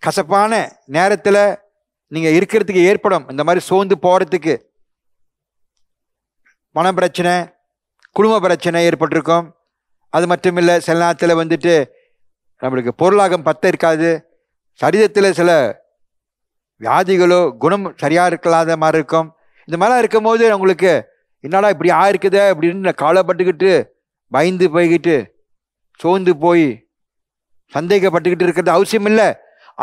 [SPEAKER 1] கசப்பான நேரத்தில் நீங்கள் இருக்கிறதுக்கு ஏற்படும் இந்த மாதிரி சோர்ந்து போகிறதுக்கு மன பிரச்சனை குடும்ப பிரச்சனை ஏற்பட்டிருக்கும் அது மட்டும் இல்லை சில நேரத்தில் வந்துட்டு நம்மளுக்கு பொருளாகம் பத்த இருக்காது சரீரத்தில் சில வியாதிகளோ குணம் சரியாக இருக்கலாத மாதிரி இருக்கும் இந்த மாதிரிலாம் இருக்கும்போது உங்களுக்கு என்னடா இப்படி ஆயிருக்குதே அப்படின்னு காலப்பட்டுக்கிட்டு பயந்து போய்கிட்டு சோர்ந்து போய் சந்தேகப்பட்டுக்கிட்டு இருக்கிறது அவசியம் இல்லை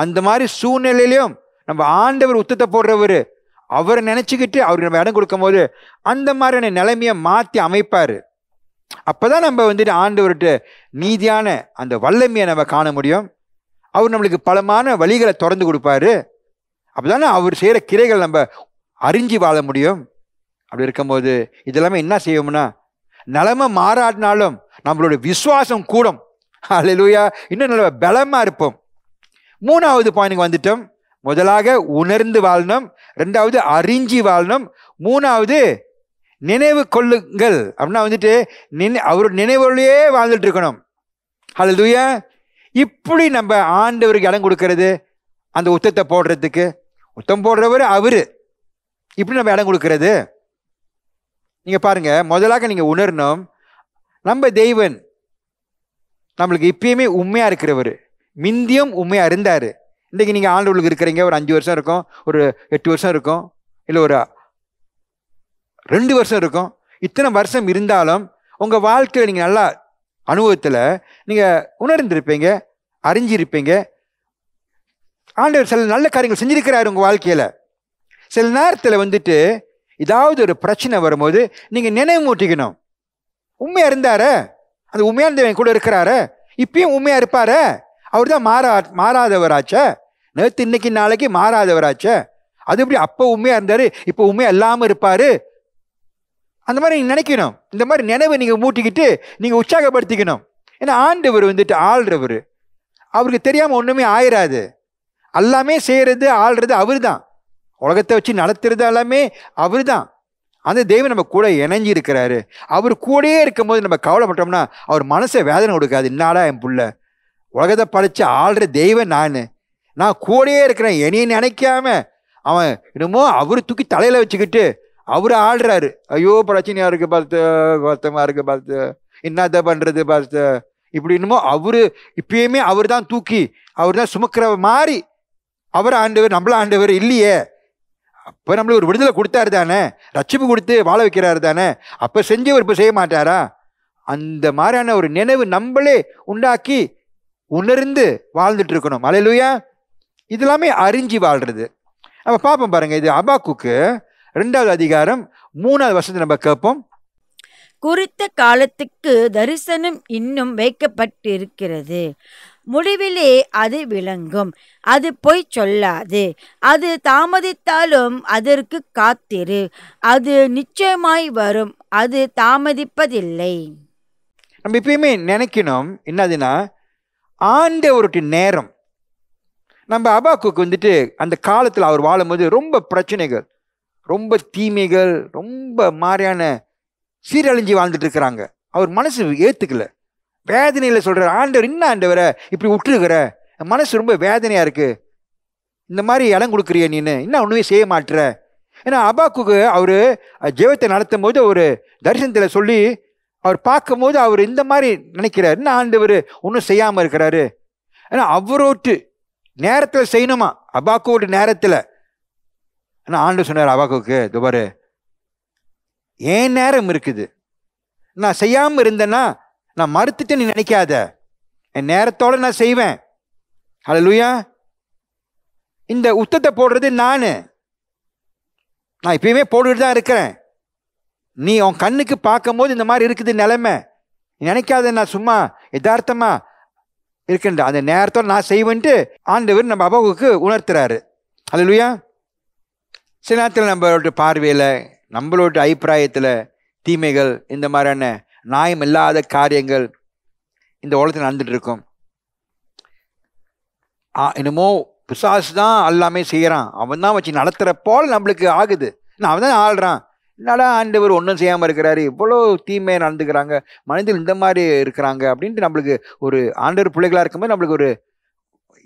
[SPEAKER 1] அந்த மாதிரி சூழ்நிலையிலையும் நம்ம ஆண்டவர் உத்தத்தை போடுறவர் அவரை நினச்சிக்கிட்டு அவருக்கு நம்ம இடம் கொடுக்கும்போது அந்த மாதிரியான நிலைமையை மாற்றி அமைப்பார் அப்போ தான் நம்ம வந்துட்டு ஆண்டவர்கிட்ட நீதியான அந்த வல்லமையை நம்ம காண முடியும் அவர் நம்மளுக்கு பலமான வழிகளை திறந்து கொடுப்பாரு அப்போ தானே அவர் செய்கிற கிரைகள் நம்ம அறிஞ்சு வாழ முடியும் அப்படி இருக்கும்போது இதெல்லாமே என்ன செய்வோம்னா நிலமை மாறாடினாலும் நம்மளோட விசுவாசம் கூடும் அலையிலூயா இன்னும் நல்ல பலமாக இருப்போம் மூணாவது பாயிண்ட்டுக்கு வந்துட்டோம் முதலாக உணர்ந்து வாழணும் ரெண்டாவது அறிஞ்சி வாழணும் மூணாவது நினைவு கொள்ளுங்கள் அப்படின்னா வந்துட்டு நினை அவர் நினைவுலையே வாழ்ந்துட்டு இருக்கணும் அல்லதுயா இப்படி நம்ம ஆண்டவருக்கு இடம் கொடுக்கறது அந்த உத்தத்தை போடுறதுக்கு உத்தம் போடுறவர் அவர் இப்படி நம்ம இடம் கொடுக்கறது நீங்கள் பாருங்கள் முதலாக நீங்கள் உணரணும் நம்ம தெய்வன் நம்மளுக்கு இப்பயுமே உண்மையாக இருக்கிறவர் மிந்தியும் உண்மையாக இருந்தார் இன்றைக்கி நீங்கள் ஆண்டவர்களுக்கு இருக்கிறீங்க ஒரு அஞ்சு வருஷம் இருக்கும் ஒரு எட்டு வருஷம் இருக்கும் இல்லை ஒரு ரெண்டு வருஷம் இருக்கும் இத்தனை வருஷம் இருந்தாலும் உங்கள் வாழ்க்கையில் நீங்கள் நல்லா அனுபவத்தில் நீங்கள் உணர்ந்திருப்பீங்க அறிஞ்சிருப்பீங்க ஆண்டவர் சில நல்ல காரியங்கள் செஞ்சிருக்கிறாரு உங்கள் வாழ்க்கையில் சில நேரத்தில் வந்துட்டு ஏதாவது ஒரு பிரச்சனை வரும்போது நீங்கள் நினைவு மூட்டிக்கணும் உண்மையாக இருந்தார அந்த உண்மையாக இருந்தவன் கூட இருக்கிறாரு இப்பயும் உண்மையாக இருப்பார அவர் தான் மாறா மாறாதவராச்சே நேற்று இன்னைக்கு நாளைக்கு மாறாதவராச்சே அது எப்படி அப்போ உண்மையாக இருந்தார் இப்போ உண்மையாக இல்லாமல் இருப்பார் அந்த மாதிரி நீங்கள் நினைக்கணும் இந்த மாதிரி நினைவை நீங்கள் மூட்டிக்கிட்டு நீங்கள் உற்சாகப்படுத்திக்கணும் ஏன்னா ஆண்டவர் வந்துட்டு ஆள்றவர் அவருக்கு தெரியாமல் ஒன்றுமே ஆயிராது எல்லாமே செய்கிறது ஆள்றது அவர் தான் உலகத்தை வச்சு நடத்துறது எல்லாமே அவர் தான் அந்த தெய்வம் நம்ம கூட இணைஞ்சி இருக்கிறாரு அவர் கூடயே இருக்கும்போது நம்ம கவலைப்பட்டோம்னா அவர் மனசை வேதனை கொடுக்காது இன்னாடா என் பிள்ளை உலகத்தை படைத்து ஆள்ற தெய்வம் நான் நான் கூடயே இருக்கிறேன் என்னை நினைக்காம அவன் என்னமோ அவர் தூக்கி தலையில் வச்சுக்கிட்டு அவர் ஆடுறாரு ஐயோ பிரச்சனையாக இருக்குது பார்த்து வருத்தமாக இருக்குது பார்த்து என்னத்த பண்ணுறது பார்த்து இப்படி என்னமோ அவர் இப்பயுமே அவர் தான் தூக்கி அவர் தான் சுமக்கிற மாதிரி அவர் ஆண்டவர் நம்மள ஆண்டவர் இல்லையே அப்போ நம்மளுக்கு ஒரு விடுதலை கொடுத்தாரு தானே ரட்சிப்பு கொடுத்து வாழ வைக்கிறாரு தானே அப்போ செஞ்சவர் இப்போ செய்ய மாட்டாரா அந்த மாதிரியான ஒரு நினைவு நம்மளே உண்டாக்கி உணர்ந்து வாழ்ந்துட்டு இருக்கணும் மலையிலுயா இதெல்லாமே அறிஞ்சி அறிஞ்சு வாழ்கிறது நம்ம பார்ப்போம் பாருங்கள் இது அபாக்குக்கு ரெண்டாவது அதிகாரம் மூணாவது வருஷத்தை நம்ம கேட்போம்
[SPEAKER 2] குறித்த காலத்துக்கு தரிசனம் இன்னும் வைக்கப்பட்டிருக்கிறது முடிவிலே அது விளங்கும் அது பொய் சொல்லாது அது தாமதித்தாலும் அதற்கு காத்திரு அது நிச்சயமாய் வரும் அது தாமதிப்பதில்லை
[SPEAKER 1] நம்ம எப்பயுமே நினைக்கணும் என்னதுன்னா ஆண்டவருக்கு நேரம் நம்ம அபாக்குக்கு வந்துட்டு அந்த காலத்தில் அவர் வாழும்போது ரொம்ப பிரச்சனைகள் ரொம்ப தீமைகள் ரொம்ப மாதிரியான சீரழிஞ்சி வாழ்ந்துட்டு இருக்கிறாங்க அவர் மனசு ஏற்றுக்கல வேதனையில் சொல்கிறார் ஆண்டவர் என்ன ஆண்டவரை இப்படி விட்டுருக்கிற மனசு ரொம்ப வேதனையாக இருக்குது இந்த மாதிரி இடம் கொடுக்குறிய நீனு என்ன ஒன்றுமே செய்ய மாட்டுற ஏன்னா அபாக்குக்கு அவர் ஜெயத்தை நடத்தும் போது அவர் தரிசனத்தில் சொல்லி அவர் பார்க்கும்போது அவர் இந்த மாதிரி நினைக்கிறார் என்ன ஆண்டவர் ஒன்றும் செய்யாமல் இருக்கிறாரு ஏன்னா அவரோட்டு நேரத்தில் செய்யணுமா அபாக்குவோட நேரத்தில் ஆனால் ஆண்டு சொன்னார் அபாக்குவுக்கு துபாரு ஏன் நேரம் இருக்குது நான் செய்யாமல் இருந்தேன்னா நான் மறுத்துட்டு நீ நினைக்காத என் நேரத்தோடு நான் செய்வேன் ஹலோ லூயா இந்த உத்தத்தை போடுறது நான் நான் இப்பயுமே போட்டுட்டு தான் இருக்கிறேன் நீ உன் கண்ணுக்கு பார்க்கும்போது இந்த மாதிரி இருக்குது நிலைமை நினைக்காத நான் சும்மா யதார்த்தமாக இருக்கின்ற அந்த நேரத்தோடு நான் செய்வேன்ட்டு ஆண்டவர் நம்ம அபாவுக்கு உணர்த்துறாரு அது இல்லையா சில நேரத்தில் நம்மளோட பார்வையில் நம்மளோட அபிப்பிராயத்தில் தீமைகள் இந்த மாதிரியான நியாயம் இல்லாத காரியங்கள் இந்த உலகத்தில் நடந்துட்டு இருக்கும் என்னமோ பிசாசு தான் எல்லாமே செய்கிறான் அவன் தான் வச்சு நடத்துகிற போல் நம்மளுக்கு ஆகுது நான் அவன் தான் ஆள்றான் என்னடா ஆண்டவர் ஒன்றும் செய்யாமல் இருக்கிறாரு இவ்வளோ தீமையை நடந்துக்கிறாங்க மனிதர்கள் இந்த மாதிரி இருக்கிறாங்க அப்படின்ட்டு நம்மளுக்கு ஒரு ஆண்டவர் பிள்ளைகளாக இருக்கும்போது நம்மளுக்கு ஒரு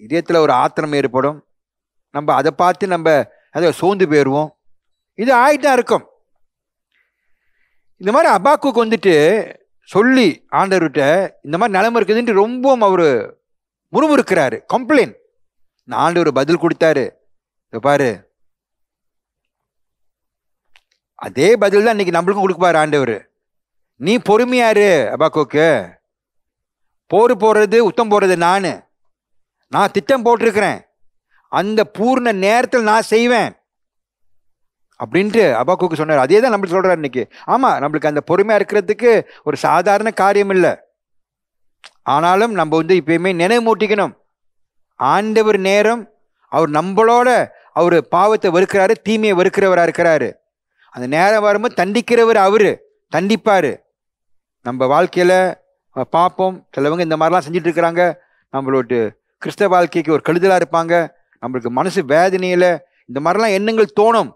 [SPEAKER 1] இதயத்தில் ஒரு ஆத்திரம் ஏற்படும் நம்ம அதை பார்த்து நம்ம அதை சோர்ந்து போயிடுவோம் இது ஆகிட்டு இருக்கும் இந்த மாதிரி அபாக்குக்கு வந்துட்டு சொல்லி ஆண்டவர்கிட்ட இந்த மாதிரி நிலைமை இருக்குதுன்ட்டு ரொம்பவும் அவர் முறுமுறுக்கிறாரு கம்ப்ளைண்ட் நான் ஆண்டவர் பதில் கொடுத்தாரு பாரு அதே பதில் தான் இன்றைக்கி நம்மளுக்கும் கொடுப்பாரு ஆண்டவர் நீ பொறுமையாரு அபாக்கோக்கு போர் போடுறது உத்தம் போடுறது நான் நான் திட்டம் போட்டிருக்கிறேன் அந்த பூர்ண நேரத்தில் நான் செய்வேன் அப்படின்ட்டு அபாக்குக்கு சொன்னார் அதே தான் நம்மளுக்கு சொல்கிறார் இன்றைக்கி ஆமாம் நம்மளுக்கு அந்த பொறுமையாக இருக்கிறதுக்கு ஒரு சாதாரண காரியம் இல்லை ஆனாலும் நம்ம வந்து இப்பயுமே மூட்டிக்கணும் ஆண்டவர் நேரம் அவர் நம்மளோட அவர் பாவத்தை வெறுக்கிறாரு தீமையை வெறுக்கிறவராக இருக்கிறாரு அந்த நேரம் வரும்போது தண்டிக்கிறவர் அவர் தண்டிப்பார் நம்ம வாழ்க்கையில் பார்ப்போம் சிலவங்க இந்த மாதிரிலாம் செஞ்சுட்டு இருக்கிறாங்க நம்மளோட கிறிஸ்தவ வாழ்க்கைக்கு ஒரு கழுதலாக இருப்பாங்க நம்மளுக்கு மனசு வேதனையில் இந்த மாதிரிலாம் எண்ணங்கள் தோணும்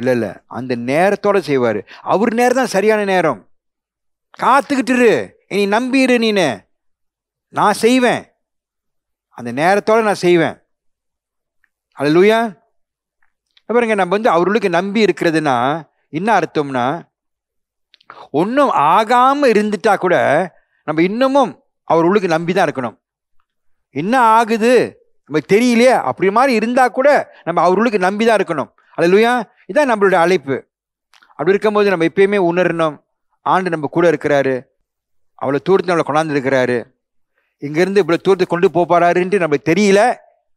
[SPEAKER 1] இல்லை இல்லை அந்த நேரத்தோடு செய்வார் அவர் நேரம் தான் சரியான நேரம் காத்துக்கிட்டுரு நீ நம்பிடு நீனு நான் செய்வேன் அந்த நேரத்தோடு நான் செய்வேன் அல்ல லூயா பாருங்க நம்ம வந்து அவர்களுக்கு நம்பி இருக்கிறதுனா என்ன அர்த்தம்னா ஒன்றும் ஆகாமல் இருந்துட்டா கூட நம்ம இன்னமும் அவர்களுக்கு நம்பி தான் இருக்கணும் என்ன ஆகுது நமக்கு தெரியலையே அப்படி மாதிரி இருந்தால் கூட நம்ம அவர்களுக்கு நம்பி தான் இருக்கணும் அது இல்லையா இதான் நம்மளுடைய அழைப்பு அப்படி இருக்கும்போது நம்ம எப்பயுமே உணரணும் ஆண்டு நம்ம கூட இருக்கிறாரு அவ்வளோ தூரத்தில் நம்மளை கொண்டாந்துருக்கிறாரு இங்கேருந்து இவ்வளோ தூரத்தை கொண்டு போகிறாருன்ட்டு நம்மளுக்கு தெரியல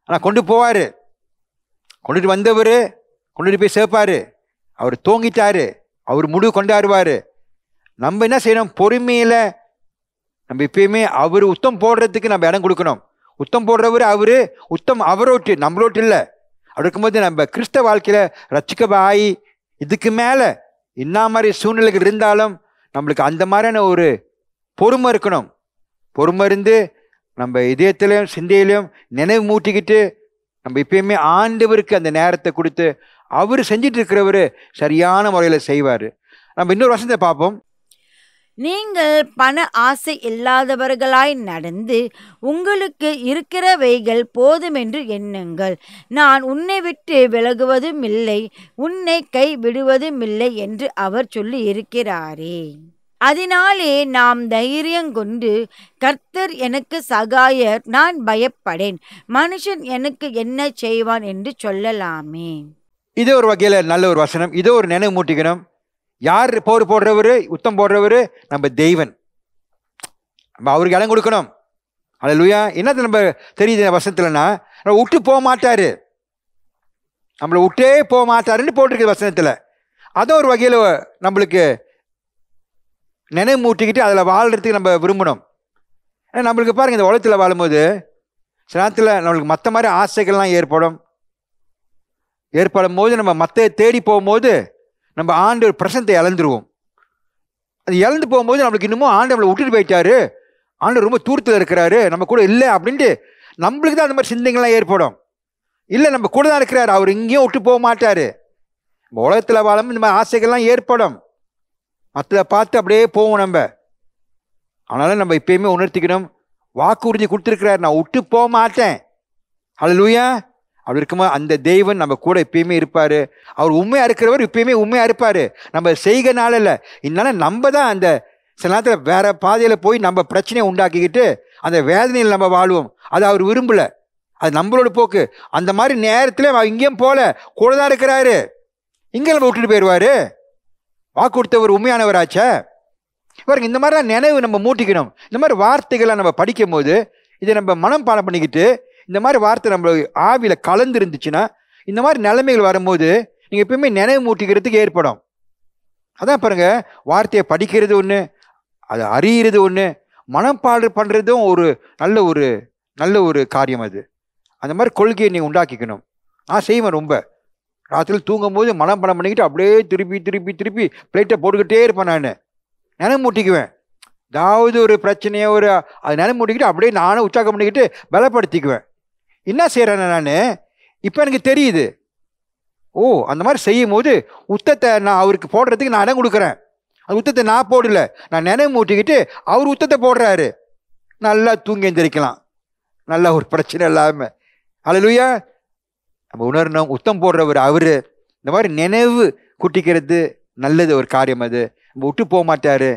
[SPEAKER 1] ஆனால் கொண்டு போவார் கொண்டுட்டு வந்தவர் கொண்டு போய் சேர்ப்பார் அவர் தூங்கிட்டாரு அவர் முடிவு கொண்டாடுவார் நம்ம என்ன செய்யணும் பொறுமையில் நம்ம எப்பயுமே அவர் உத்தம் போடுறதுக்கு நம்ம இடம் கொடுக்கணும் உத்தம் போடுறவர் அவர் உத்தம் அவரோட்டு நம்மளோட்டு இல்லை அப்படி இருக்கும்போது நம்ம கிறிஸ்த வாழ்க்கையில் ரச்சிக்கபாய் இதுக்கு மேலே என்ன மாதிரி சூழ்நிலைகள் இருந்தாலும் நம்மளுக்கு அந்த மாதிரியான ஒரு பொறுமை இருக்கணும் பொறுமை இருந்து நம்ம இதயத்திலையும் சிந்தையிலையும் நினைவு மூட்டிக்கிட்டு நம்ம எப்பயுமே ஆண்டவருக்கு அந்த நேரத்தை கொடுத்து அவர் செஞ்சிட்டு இருக்கிறவர் சரியான முறையில் செய்வார் நம்ம இன்னொரு வசத்தை பார்ப்போம்
[SPEAKER 2] நீங்கள் பண ஆசை இல்லாதவர்களாய் நடந்து உங்களுக்கு இருக்கிறவைகள் போதுமென்று எண்ணுங்கள் நான் உன்னை விட்டு விலகுவதும் இல்லை உன்னை கை விடுவதும் இல்லை என்று அவர் சொல்லி இருக்கிறாரே அதனாலே நாம் தைரியம் கொண்டு கர்த்தர் எனக்கு சகாயர் நான் பயப்படேன் மனுஷன் எனக்கு என்ன செய்வான் என்று சொல்லலாமே
[SPEAKER 1] இதே ஒரு வகையில் நல்ல ஒரு வசனம் இதே ஒரு நினைவு மூட்டிக்கணும் யார் போர் போடுறவர் உத்தம் போடுறவர் நம்ம தெய்வன் நம்ம அவருக்கு இடம் கொடுக்கணும் அதில் லூயா என்னது நம்ம தெரியுது வசனத்தில்னா நம்ம விட்டு போக மாட்டார் நம்மளை விட்டே போக மாட்டாருன்னு போட்டிருக்கு வசனத்தில் அதோ ஒரு வகையில் நம்மளுக்கு நினைவு மூட்டிக்கிட்டு அதில் வாழ்கிறதுக்கு நம்ம விரும்பணும் ஏன்னா நம்மளுக்கு பாருங்கள் இந்த உலகத்தில் வாழும்போது சில நேரத்தில் நம்மளுக்கு மற்ற மாதிரி ஆசைகள்லாம் ஏற்படும் ஏற்படும் போது நம்ம மற்ற தேடி போகும்போது நம்ம ஆண்டு பிரசனத்தை இழந்துருவோம் அது இழந்து போகும்போது நம்மளுக்கு இன்னமும் ஆண்டு நம்மளை விட்டுட்டு போயிட்டாரு ஆண்டு ரொம்ப தூரத்தில் இருக்கிறாரு நம்ம கூட இல்லை அப்படின்ட்டு நம்மளுக்கு தான் அந்த மாதிரி சிந்தனைகள்லாம் ஏற்படும் இல்லை நம்ம கூட தான் இருக்கிறாரு அவர் இங்கேயும் விட்டு போக மாட்டார் உலகத்தில் வாழும் இந்த மாதிரி ஆசைகள்லாம் ஏற்படும் மற்ற பார்த்து அப்படியே போவோம் நம்ம ஆனாலும் நம்ம இப்பயுமே உணர்த்திக்கணும் வாக்கு உறிஞ்சி கொடுத்துருக்கிறாரு நான் விட்டு போக மாட்டேன் ஹலோ லூயா அப்படி இருக்குமா அந்த தெய்வன் நம்ம கூட எப்பயுமே இருப்பார் அவர் உண்மையாக இருக்கிறவர் எப்பயுமே உண்மையாக இருப்பார் நம்ம செய்கனால இல்லை இதனால் நம்ம தான் அந்த சில நேரத்தில் வேறு பாதையில் போய் நம்ம பிரச்சனையை உண்டாக்கிக்கிட்டு அந்த வேதனையில் நம்ம வாழ்வோம் அது அவர் விரும்பலை அது நம்மளோட போக்கு அந்த மாதிரி நேரத்தில் இங்கேயும் போகல கூட தான் இருக்கிறாரு இங்கே நம்ம விட்டுட்டு போயிடுவார் வாக்கு கொடுத்தவர் உண்மையானவராச்சே பாருங்க இந்த மாதிரிலாம் நினைவு நம்ம மூட்டிக்கணும் இந்த மாதிரி வார்த்தைகளை நம்ம படிக்கும் போது இதை நம்ம மனம் பாடம் பண்ணிக்கிட்டு இந்த மாதிரி வார்த்தை நம்மளுக்கு ஆவியில் கலந்து இருந்துச்சுன்னா இந்த மாதிரி நிலைமைகள் வரும்போது நீங்கள் எப்பயுமே நினைவு மூட்டிக்கிறதுக்கு ஏற்படும் அதான் பாருங்கள் வார்த்தையை படிக்கிறது ஒன்று அதை அறியிறது ஒன்று மனம் பாடு பண்ணுறதும் ஒரு நல்ல ஒரு நல்ல ஒரு காரியம் அது அந்த மாதிரி கொள்கையை நீங்கள் உண்டாக்கிக்கணும் நான் செய்வேன் ரொம்ப ராத்திரியில் தூங்கும் போது மனம் பணம் பண்ணிக்கிட்டு அப்படியே திருப்பி திருப்பி திருப்பி பிளேட்டை போட்டுக்கிட்டே இருப்பேன் நான் நினைவு மூட்டிக்குவேன் ஏதாவது ஒரு பிரச்சனையோ ஒரு அது நினை மூட்டிக்கிட்டு அப்படியே நானும் உற்சாகம் பண்ணிக்கிட்டு பலப்படுத்திக்குவேன் என்ன செய்கிறேன் நான் இப்போ எனக்கு தெரியுது ஓ அந்த மாதிரி செய்யும் போது உத்தத்தை நான் அவருக்கு போடுறதுக்கு நான் இடம் கொடுக்குறேன் அது உத்தத்தை நான் போடல நான் நினைவு மூட்டிக்கிட்டு அவர் உத்தத்தை போடுறாரு நல்லா தூங்கி எந்திரிக்கலாம் நல்லா ஒரு பிரச்சனை இல்லாமல் அலலுயா நம்ம உணரணும் உத்தம் போடுறவர் அவர் இந்த மாதிரி நினைவு குட்டிக்கிறது நல்லது ஒரு காரியம் அது நம்ம விட்டு போக மாட்டார்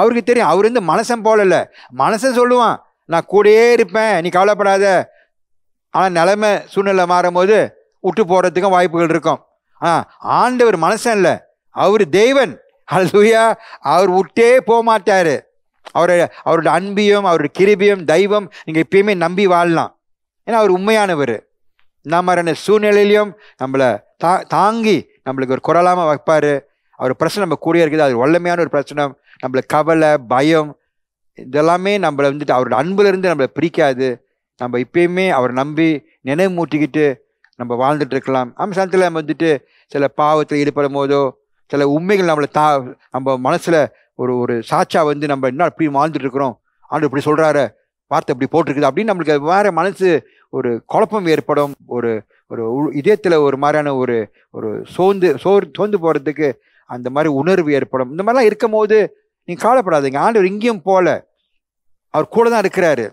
[SPEAKER 1] அவருக்கு தெரியும் அவர் வந்து மனசன் போலல மனசன் சொல்லுவான் நான் கூடயே இருப்பேன் நீ கவலைப்படாத ஆனால் நிலைமை சூழ்நிலை மாறும்போது விட்டு போகிறதுக்கும் வாய்ப்புகள் இருக்கும் ஆ ஆண்டவர் மனசன் இல்லை அவர் தெய்வன் அல்லுயா அவர் விட்டே போக மாட்டார் அவரை அவரோட அன்பியும் அவரோட கிருபியும் தெய்வம் நீங்கள் எப்பயுமே நம்பி வாழலாம் ஏன்னா அவர் உண்மையானவர் நம்ம சூழ்நிலையிலையும் நம்மளை தா தாங்கி நம்மளுக்கு ஒரு குரலாமல் வைப்பார் அவர் பிரச்சனை நம்ம கூடிய இருக்குது அது வல்லமையான ஒரு பிரச்சனை நம்மளை கவலை பயம் இதெல்லாமே நம்மளை வந்துட்டு அவரோட அன்புலேருந்து நம்மளை பிரிக்காது நம்ம இப்பயுமே அவர் நம்பி நினைவு மூட்டிக்கிட்டு நம்ம வாழ்ந்துட்டு இருக்கலாம் ஆமாம் நம்ம வந்துட்டு சில பாவத்தில் ஈடுபடும் போதோ சில உண்மைகள் நம்மளை தா நம்ம மனசில் ஒரு ஒரு சாட்சா வந்து நம்ம இன்னும் அப்படி வாழ்ந்துட்டு இருக்கிறோம் ஆண்டு இப்படி சொல்கிறாரு வார்த்தை இப்படி போட்டிருக்குது அப்படின்னு நம்மளுக்கு வேறு மனசு ஒரு குழப்பம் ஏற்படும் ஒரு ஒரு இதயத்தில் ஒரு மாதிரியான ஒரு ஒரு சோர்ந்து சோர் சோர்ந்து போகிறதுக்கு அந்த மாதிரி உணர்வு ஏற்படும் இந்த மாதிரிலாம் இருக்கும் போது நீங்கள் ஆண்டு ஆண்டவர் எங்கேயும் போகல அவர் கூட தான் இருக்கிறாரு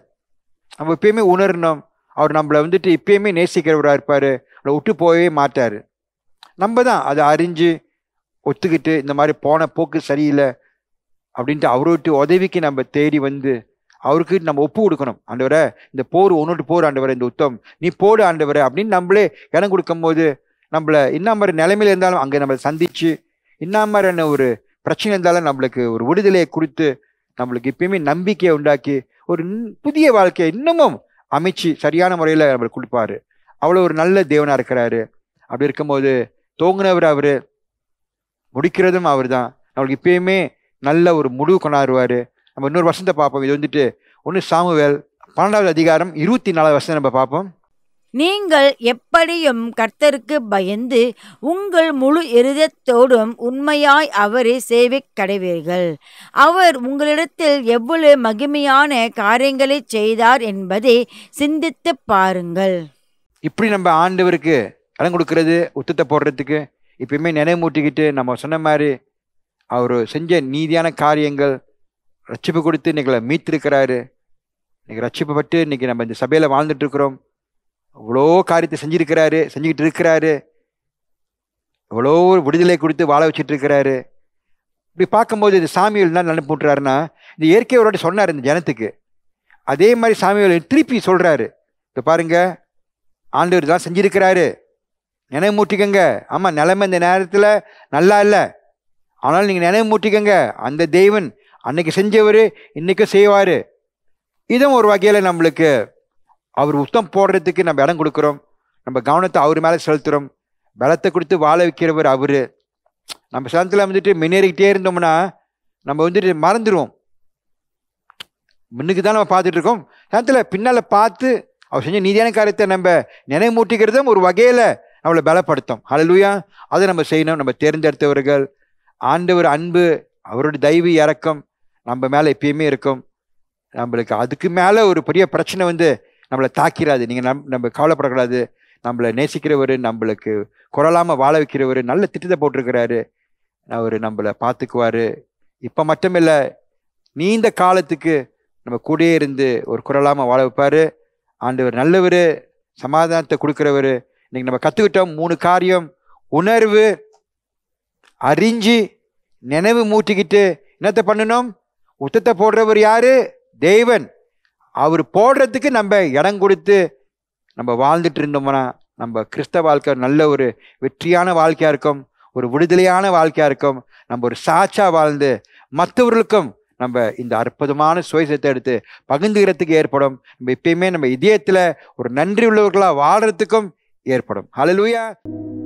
[SPEAKER 1] நம்ம எப்பயுமே உணரணும் அவர் நம்மளை வந்துட்டு எப்பயுமே நேசிக்கிறவராக இருப்பார் அவரை விட்டு போகவே மாட்டார் நம்ம தான் அதை அறிஞ்சு ஒத்துக்கிட்டு இந்த மாதிரி போன போக்கு சரியில்லை அப்படின்ட்டு அவரோட்டு உதவிக்கு நம்ம தேடி வந்து அவருக்கு நம்ம ஒப்பு கொடுக்கணும் ஆண்டவரை இந்த போர் ஒன்றுட்டு போர் ஆண்டவரை இந்த உத்தம் நீ போடு ஆண்டவரை அப்படின்னு நம்மளே இடம் கொடுக்கும்போது நம்மளை என்ன மாதிரி நிலைமையில் இருந்தாலும் அங்கே நம்மளை சந்தித்து என்ன மாதிரியான ஒரு பிரச்சனை இருந்தாலும் நம்மளுக்கு ஒரு விடுதலையை கொடுத்து நம்மளுக்கு எப்பயுமே நம்பிக்கையை உண்டாக்கி ஒரு புதிய வாழ்க்கையை இன்னமும் அமைச்சு சரியான முறையில் அவர் கொடுப்பாரு அவ்வளோ ஒரு நல்ல தேவனாக இருக்கிறாரு அப்படி இருக்கும்போது தோங்கினவர் அவர் முடிக்கிறதும் அவர் தான் நம்மளுக்கு இப்பயுமே நல்ல ஒரு முடிவு கொண்டாடுவார் நம்ம இன்னொரு வசந்த பார்ப்போம் இது வந்துட்டு ஒன்று சாமுவேல் பன்னெண்டாவது அதிகாரம் இருபத்தி நாலாவது வசந்த நம்ம பார்ப்போம்
[SPEAKER 2] நீங்கள் எப்படியும் கர்த்தருக்கு பயந்து உங்கள் முழு இருதயத்தோடும் உண்மையாய் அவரை கடைவீர்கள் அவர் உங்களிடத்தில் எவ்வளவு மகிமையான காரியங்களை செய்தார் என்பதை சிந்தித்து பாருங்கள்
[SPEAKER 1] இப்படி நம்ம ஆண்டவருக்கு கடன் கொடுக்கறது உத்தத்தை போடுறதுக்கு இப்பயுமே நினைமூட்டிக்கிட்டு நம்ம சொன்ன மாதிரி அவர் செஞ்ச நீதியான காரியங்கள் ரட்சிப்பு கொடுத்து இன்னைக்கு மீத்திருக்கிறாரு இன்னைக்கு பட்டு இன்னைக்கு நம்ம இந்த சபையில் வாழ்ந்துட்டு இருக்கிறோம் அவ்வளோ காரியத்தை செஞ்சிருக்கிறாரு செஞ்சுக்கிட்டு இருக்கிறாரு எவ்வளோ ஒரு விடுதலை கொடுத்து வாழ வச்சுட்டு இருக்கிறாரு இப்படி பார்க்கும்போது இது சாமியல் தான் போட்டுறாருன்னா இந்த இயற்கை ஒரு சொன்னார் இந்த ஜனத்துக்கு அதே மாதிரி சாமியல் திருப்பி சொல்கிறாரு இப்போ பாருங்க ஆண்டவர் தான் செஞ்சிருக்கிறாரு நினைவு மூட்டிக்கங்க ஆமாம் நிலைமை இந்த நேரத்தில் நல்லா இல்லை ஆனால் நீங்கள் நினைவு மூட்டிக்கங்க அந்த தெய்வன் அன்னைக்கு செஞ்சவர் இன்றைக்கும் செய்வார் இதுவும் ஒரு வகையில் நம்மளுக்கு அவர் உத்தம் போடுறதுக்கு நம்ம இடம் கொடுக்குறோம் நம்ம கவனத்தை அவர் மேலே செலுத்துகிறோம் பலத்தை கொடுத்து வாழ வைக்கிறவர் அவர் நம்ம சனத்தில் வந்துட்டு முன்னேறிக்கிட்டே இருந்தோம்னா நம்ம வந்துட்டு மறந்துடுவோம் முன்னுக்கு தான் நம்ம பார்த்துட்டு இருக்கோம் பின்னால் பார்த்து அவர் செஞ்ச நீதியான காரியத்தை நம்ம நினைமூட்டிக்கிறதும் ஒரு வகையில் நம்மளை பலப்படுத்தும் அழலுயா அதை நம்ம செய்யணும் நம்ம தேர்ந்தெடுத்தவர்கள் ஆண்டவர் அன்பு அவருடைய தெய்வ இறக்கம் நம்ம மேலே எப்பயுமே இருக்கும் நம்மளுக்கு அதுக்கு மேலே ஒரு பெரிய பிரச்சனை வந்து நம்மளை தாக்கிறாது நீங்கள் நம் நம்ம கவலைப்படக்கூடாது நம்மளை நேசிக்கிறவர் நம்மளுக்கு குரலாமல் வாழ வைக்கிறவர் நல்ல திட்டத்தை போட்டிருக்கிறாரு அவர் நம்மளை பார்த்துக்குவார் இப்போ மட்டுமில்லை நீண்ட காலத்துக்கு நம்ம கூடயே இருந்து ஒரு குரலாமல் வாழ வைப்பார் ஆண்டவர் நல்லவர் சமாதானத்தை கொடுக்குறவர் இன்றைக்கி நம்ம கற்றுக்கிட்டோம் மூணு காரியம் உணர்வு அறிஞ்சு நினைவு மூட்டிக்கிட்டு என்னத்தை பண்ணணும் உத்தத்தை போடுறவர் யார் தேவன் அவர் போடுறதுக்கு நம்ம இடம் கொடுத்து நம்ம வாழ்ந்துட்டு இருந்தோம்னா நம்ம கிறிஸ்தவ வாழ்க்கை நல்ல ஒரு வெற்றியான வாழ்க்கையாக இருக்கும் ஒரு விடுதலையான வாழ்க்கையாக இருக்கும் நம்ம ஒரு சாட்சா வாழ்ந்து மற்றவர்களுக்கும் நம்ம இந்த அற்புதமான சுவைசத்தை எடுத்து பகிர்ந்துகிறதுக்கு ஏற்படும் நம்ம எப்பயுமே நம்ம இதயத்தில் ஒரு நன்றி உள்ளவர்களாக வாழ்கிறதுக்கும் ஏற்படும் ஹலலூயா